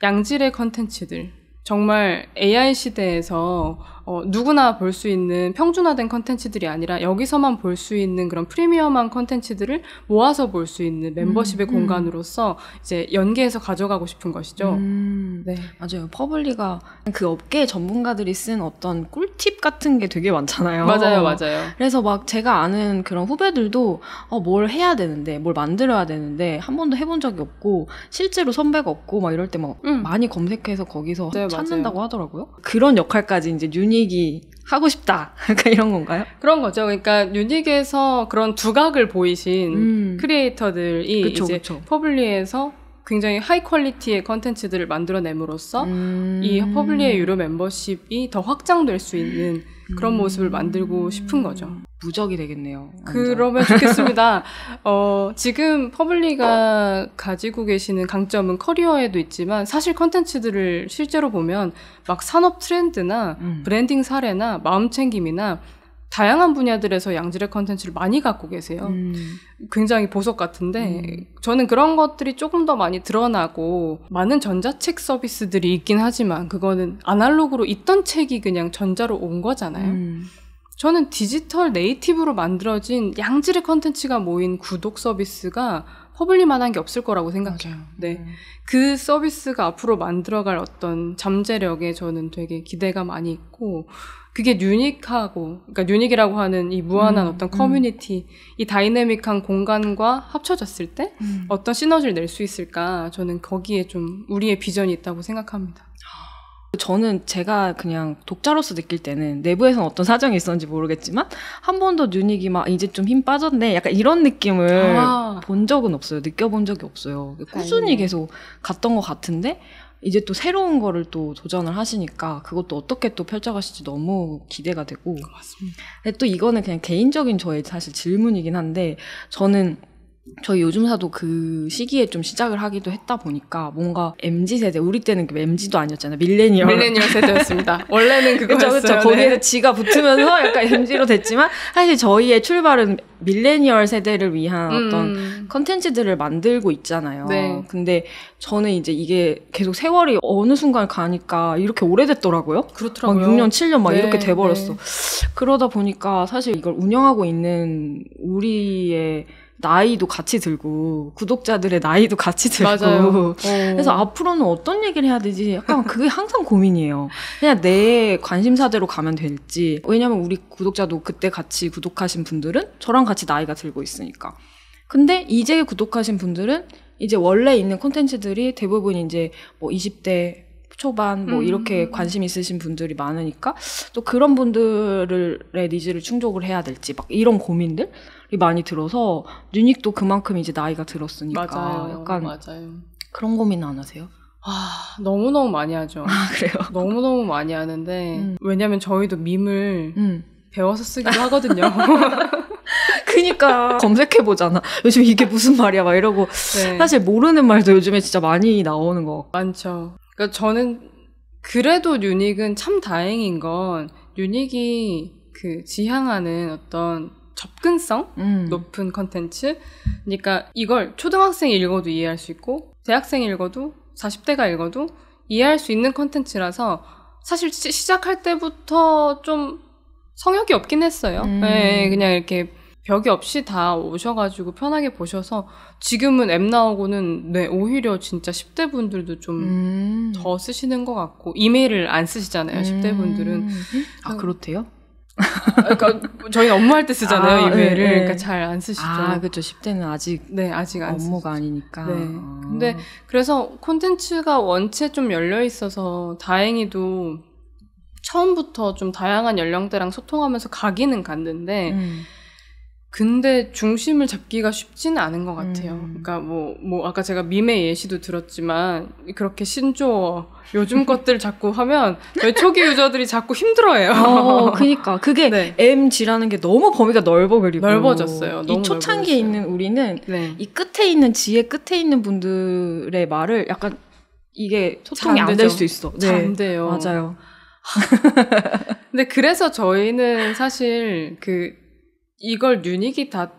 양질의 컨텐츠들 정말 AI 시대에서 어, 누구나 볼 수 있는 평준화된 컨텐츠들이 아니라 여기서만 볼 수 있는 그런 프리미엄한 컨텐츠들을 모아서 볼 수 있는 멤버십의 음, 음. 공간으로서 이제 연계해서 가져가고 싶은 것이죠. 음, 네. 맞아요. 퍼블리가 그 업계 전문가들이 쓴 어떤 꿀팁 같은 게 되게 많잖아요. 맞아요, 맞아요. 그래서 막 제가 아는 그런 후배들도 어, 뭘 해야 되는데, 뭘 만들어야 되는데 한 번도 해본 적이 없고 실제로 선배가 없고 막 이럴 때막 음. 많이 검색해서 거기서 네, 찾는다고 맞아요. 하더라고요. 그런 역할까지 이제 유니 유닉이 하고 싶다. 그러니까 이런 건가요? 그런 거죠. 그러니까 유닉에서 그런 두각을 보이신 음. 크리에이터들이 그쵸, 이제 그쵸. 퍼블리에서 굉장히 하이 퀄리티의 컨텐츠들을 만들어냄으로써 음. 이 퍼블리의 유료 멤버십이 더 확장될 수 있는 그런 음. 모습을 만들고 싶은 거죠. 무적이 되겠네요. 완전. 그러면 좋겠습니다. 어, 지금 퍼블리가 가지고 계시는 강점은 커리어에도 있지만 사실 컨텐츠들을 실제로 보면 막 산업 트렌드나 음. 브랜딩 사례나 마음 챙김이나 다양한 분야들에서 양질의 컨텐츠를 많이 갖고 계세요. 음. 굉장히 보석 같은데 음. 저는 그런 것들이 조금 더 많이 드러나고 많은 전자책 서비스들이 있긴 하지만 그거는 아날로그로 있던 책이 그냥 전자로 온 거잖아요. 음. 저는 디지털 네이티브로 만들어진 양질의 컨텐츠가 모인 구독 서비스가 퍼블리만한 게 없을 거라고 생각해요. 맞아요. 네, 음. 그 서비스가 앞으로 만들어갈 어떤 잠재력에 저는 되게 기대가 많이 있고 그게 뉴닉하고 그러니까 뉴닉이라고 하는 이 무한한 음, 어떤 음. 커뮤니티 음. 이 다이내믹한 공간과 합쳐졌을 때 음. 어떤 시너지를 낼 수 있을까 저는 거기에 좀 우리의 비전이 있다고 생각합니다. 저는 제가 그냥 독자로서 느낄 때는 내부에서는 어떤 사정이 있었는지 모르겠지만 한 번도 뉴닉이 막 이제 좀 힘 빠졌네 약간 이런 느낌을 아. 본 적은 없어요 느껴본 적이 없어요 그러니까 꾸준히 계속 갔던 것 같은데 이제 또 새로운 거를 또 도전을 하시니까 그것도 어떻게 또 펼쳐가실지 너무 기대가 되고. 맞습니다. 근데 또 이거는 그냥 개인적인 저의 사실 질문이긴 한데 저는 저희 요즘사도 그 시기에 좀 시작을 하기도 했다 보니까 뭔가 MZ 세대 우리 때는 MZ도 그 아니었잖아요 밀레니얼 밀레니얼 세대였습니다 원래는 그거였어요 그쵸, 그쵸. 네. 거기에서 지가 붙으면서 약간 MZ로 됐지만 사실 저희의 출발은 밀레니얼 세대를 위한 음. 어떤 컨텐츠들을 만들고 있잖아요 네. 근데 저는 이제 이게 계속 세월이 어느 순간 가니까 이렇게 오래됐더라고요 그렇더라고요 막 6년 7년 막 네, 이렇게 돼버렸어 네. 그러다 보니까 사실 이걸 운영하고 있는 우리의 나이도 같이 들고 구독자들의 나이도 같이 들고 어. 그래서 앞으로는 어떤 얘기를 해야 되지 약간 그게 항상 고민이에요 그냥 내 관심사대로 가면 될지 왜냐면 우리 구독자도 그때 같이 구독하신 분들은 저랑 같이 나이가 들고 있으니까 근데 이제 구독하신 분들은 이제 원래 있는 콘텐츠들이 대부분 이제 뭐 20대 초반 뭐 음. 이렇게 관심 있으신 분들이 많으니까 또 그런 분들의 니즈를 충족을 해야 될지 막 이런 고민들 많이 들어서 뉴닉도 그만큼 이제 나이가 들었으니까 맞아요. 약간 맞아요. 그런 고민 안 하세요? 아, 너무너무 많이 하죠. 아, 그래요? 너무너무 많이 하는데, 음. 왜냐면 저희도 밈을 음. 배워서 쓰기도 하거든요. 그니까 검색해보잖아. 요즘 이게 무슨 말이야, 막 이러고. 네. 사실 모르는 말도 요즘에 진짜 많이 나오는 것 같고. 많죠. 그러니까 저는 그래도 유닉은 참 다행인 건, 유닉이 그 지향하는 어떤 접근성 음. 높은 컨텐츠. 그러니까 이걸 초등학생이 읽어도 이해할 수 있고 대학생이 읽어도 40대가 읽어도 이해할 수 있는 컨텐츠라서 사실 시, 시작할 때부터 좀 성역이 없긴 했어요. 음. 네, 그냥 이렇게 벽이 없이 다 오셔가지고 편하게 보셔서 지금은 앱 나오고는 네 오히려 진짜 10대 분들도 좀더 음. 쓰시는 것 같고 이메일을 안 쓰시잖아요 10대 분들은 음. 아 음. 그렇대요? 그러니까 저희 업무할 때 쓰잖아요 아, 이메일을 네, 네. 그러니까 잘 안 쓰시죠. 아 그렇죠. 10대는 아직 네 아직 안 업무가 쓰시죠. 아니니까. 네. 아. 근데 그래서 콘텐츠가 원체 좀 열려 있어서 다행히도 처음부터 좀 다양한 연령대랑 소통하면서 가기는 갔는데. 음. 근데 중심을 잡기가 쉽지는 않은 것 같아요. 음. 그러니까 뭐, 뭐, 아까 제가 밈의 예시도 들었지만, 그렇게 신조어, 요즘 것들 자꾸 하면, 저희 초기 유저들이 자꾸 힘들어해요. 어, 그니까. 그게 네. MG라는 게 너무 범위가 넓어, 그리고. 넓어졌어요. 이 초창기에 넓어졌어요. 있는 우리는, 네. 이 끝에 있는, 지혜 끝에 있는 분들의 말을 약간, 이게 소통이 안 될수 있어. 네. 잘안 돼요. 맞아요. 근데 그래서 저희는 사실 그, 이걸 뉴닉이다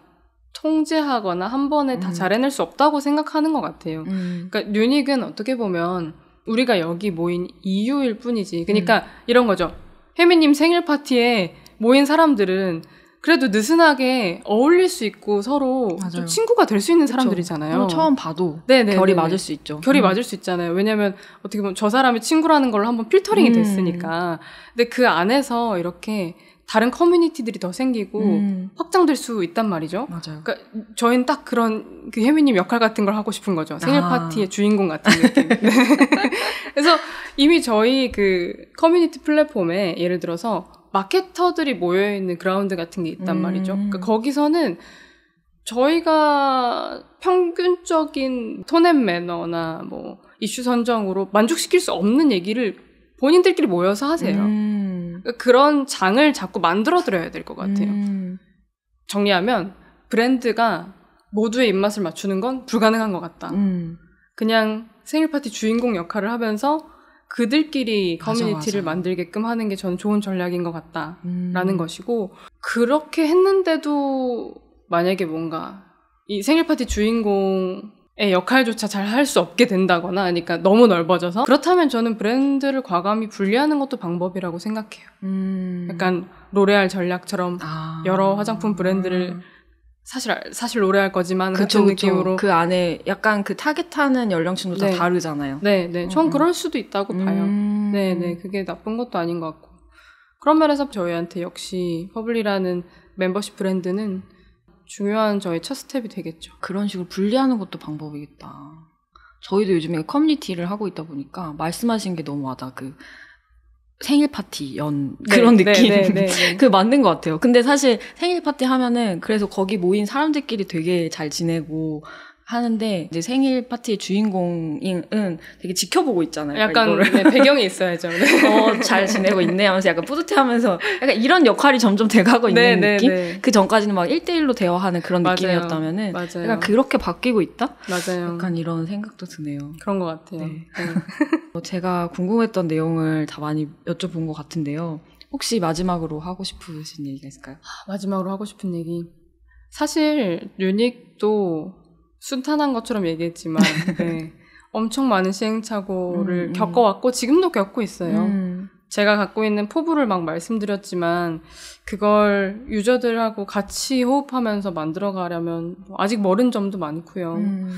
통제하거나 한 번에 음. 다 잘해낼 수 없다고 생각하는 것 같아요. 음. 그러니까 뉴닉은 어떻게 보면 우리가 여기 모인 이유일 뿐이지. 그러니까 음. 이런 거죠. 혜미님 생일 파티에 모인 사람들은 그래도 느슨하게 어울릴 수 있고 서로 좀 친구가 될 수 있는 사람들이잖아요. 처음 봐도 네네 결이 맞을 수 있죠. 결이 음. 맞을 수 있잖아요. 왜냐하면 어떻게 보면 저사람이 친구라는 걸로 한번 필터링이 음. 됐으니까. 음. 근데 그 안에서 이렇게 다른 커뮤니티들이 더 생기고 음. 확장될 수 있단 말이죠. 맞아요. 그러니까 저희는 딱 그런 그 혜미님 역할 같은 걸 하고 싶은 거죠. 생일 아. 파티의 주인공 같은 느낌. 네. 그래서 이미 저희 그 커뮤니티 플랫폼에 예를 들어서 마케터들이 모여 있는 그라운드 같은 게 있단 음. 말이죠. 그러니까 거기서는 저희가 평균적인 톤앤 매너나 뭐 이슈 선정으로 만족시킬 수 없는 얘기를 본인들끼리 모여서 하세요. 음. 그러니까 그런 장을 자꾸 만들어드려야 될 것 같아요. 음. 정리하면 브랜드가 모두의 입맛을 맞추는 건 불가능한 것 같다. 음. 그냥 생일 파티 주인공 역할을 하면서 그들끼리 커뮤니티를 맞아, 만들게끔 하는 게 전 좋은 전략인 것 같다라는 음. 것이고 그렇게 했는데도 만약에 뭔가 이 생일 파티 주인공 역할조차 잘 할 수 없게 된다거나 하니까 그러니까 너무 넓어져서 그렇다면 저는 브랜드를 과감히 분리하는 것도 방법이라고 생각해요. 음. 약간 로레알 전략처럼 아. 여러 화장품 브랜드를 사실 사실 로레알 거지만 그쵸, 같은 그 느낌으로 그 안에 약간 그 타겟하는 연령층도 네. 다 다르잖아요. 네, 네, 전 음. 그럴 수도 있다고 봐요. 음. 네, 네, 그게 나쁜 것도 아닌 것 같고 그런 면에서 저희한테 역시 퍼블리라는 멤버십 브랜드는 중요한 저의 첫 스텝이 되겠죠. 그런 식으로 분리하는 것도 방법이겠다. 저희도 요즘에 커뮤니티를 하고 있다 보니까 말씀하신 게 너무 와닿아그 생일 파티 연 네, 그런 네, 느낌 네, 네, 네. 그 맞는 것 같아요. 근데 사실 생일 파티 하면은 그래서 거기 모인 사람들끼리 되게 잘 지내고 하는데 이제 생일 파티의 주인공은 되게 지켜보고 있잖아요. 그러니까 약간 네, 배경이 있어야죠. 네. 어, 잘 지내고 있네 하면서 약간 뿌듯해하면서 약간 이런 역할이 점점 돼가고 있는 네, 네 느낌. 네. 그 전까지는 막 1대1로 대화하는 그런 맞아요. 느낌이었다면은 맞아요. 약간 그렇게 바뀌고 있다. 맞아요. 약간 이런 생각도 드네요. 그런 것 같아요. 네. 어, 제가 궁금했던 내용을 다 많이 여쭤본 것 같은데요. 혹시 마지막으로 하고 싶으신 얘기가 있을까요? 아, 마지막으로 하고 싶은 얘기. 사실 유닉도 순탄한 것처럼 얘기했지만 네. 엄청 많은 시행착오를 음, 음, 겪어왔고 지금도 겪고 있어요. 음. 제가 갖고 있는 포부를 막 말씀드렸지만 그걸 유저들하고 같이 호흡하면서 만들어 가려면 뭐 아직 멀은 점도 많고요. 음.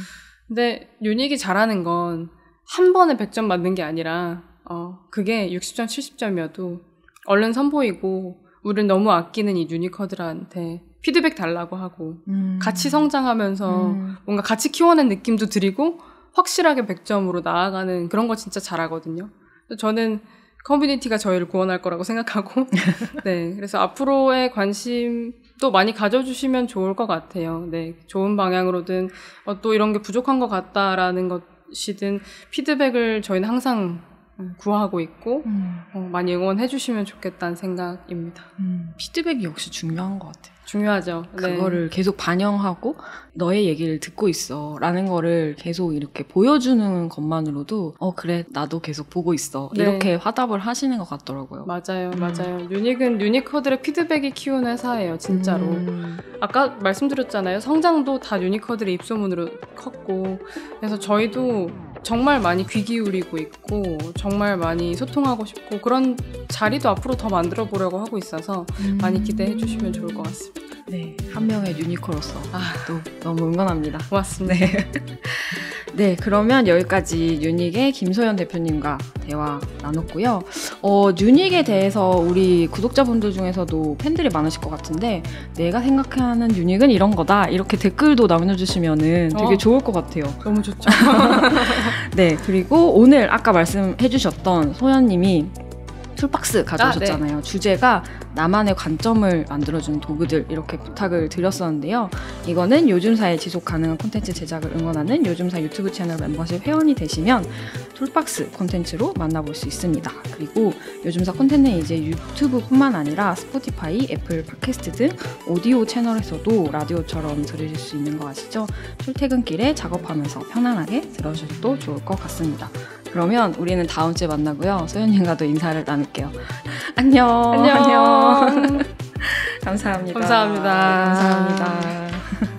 근데 윤익이 잘하는 건 한 번에 100점 맞는 게 아니라 어, 그게 60점, 70점이어도 얼른 선보이고 우리 너무 아끼는 이 유니커들한테 피드백 달라고 하고 음. 같이 성장하면서 음. 뭔가 같이 키워낸 느낌도 드리고 확실하게 100점으로 나아가는 그런 거 진짜 잘하거든요. 저는 커뮤니티가 저희를 구원할 거라고 생각하고 네 그래서 앞으로의 관심도 많이 가져주시면 좋을 것 같아요. 네 좋은 방향으로든 어, 또 이런 게 부족한 것 같다라는 것이든 피드백을 저희는 항상 음, 구하고 있고 음. 어, 많이 응원해 주시면 좋겠다는 생각입니다. 음, 피드백이 역시 중요한 것 같아요. 중요하죠. 그거를 네. 계속 반영하고 너의 얘기를 듣고 있어 라는 거를 계속 이렇게 보여주는 것만으로도 어 그래 나도 계속 보고 있어 네. 이렇게 화답을 하시는 것 같더라고요. 맞아요. 음. 맞아요. 유닉은 유니커들의 피드백이 키우 회사예요. 진짜로. 음. 아까 말씀드렸잖아요. 성장도 다 유니커들의 입소문으로 컸고 그래서 저희도 정말 많이 귀 기울이고 있고 정말 많이 소통하고 싶고 그런 자리도 앞으로 더 만들어 보려고 하고 있어서 음. 많이 기대해 주시면 좋을 것 같습니다. 네, 한 명의 유니코로서 아, 또 너무 응원합니다. 고맙습니다. 네. 네, 그러면 여기까지 유닉의 김소연 대표님과 대화 나눴고요. 어, 유닉에 대해서 우리 구독자분들 중에서도 팬들이 많으실 것 같은데 내가 생각하는 유닉은 이런 거다 이렇게 댓글도 남겨주시면 되게 어, 좋을 것 같아요. 너무 좋죠. 네, 그리고 오늘 아까 말씀해 주셨던 소연님이 툴박스 가져오셨잖아요. 아, 네. 주제가 나만의 관점을 만들어주는 도구들 이렇게 부탁을 드렸었는데요. 이거는 요즘사의 지속 가능한 콘텐츠 제작을 응원하는 요즘사 유튜브 채널 멤버십 회원이 되시면 툴박스 콘텐츠로 만나볼 수 있습니다. 그리고 요즘사 콘텐츠는 이제 유튜브뿐만 아니라 스포티파이, 애플 팟캐스트 등 오디오 채널에서도 라디오처럼 들으실 수 있는 거 아시죠? 출퇴근길에 작업하면서 편안하게 들어주셔도 좋을 것 같습니다. 그러면 우리는 다음 주에 만나고요. 소연님과도 인사를 나눌게요. 안녕. 안녕. 안녕. 감사합니다. 감사합니다. 네, 감사합니다.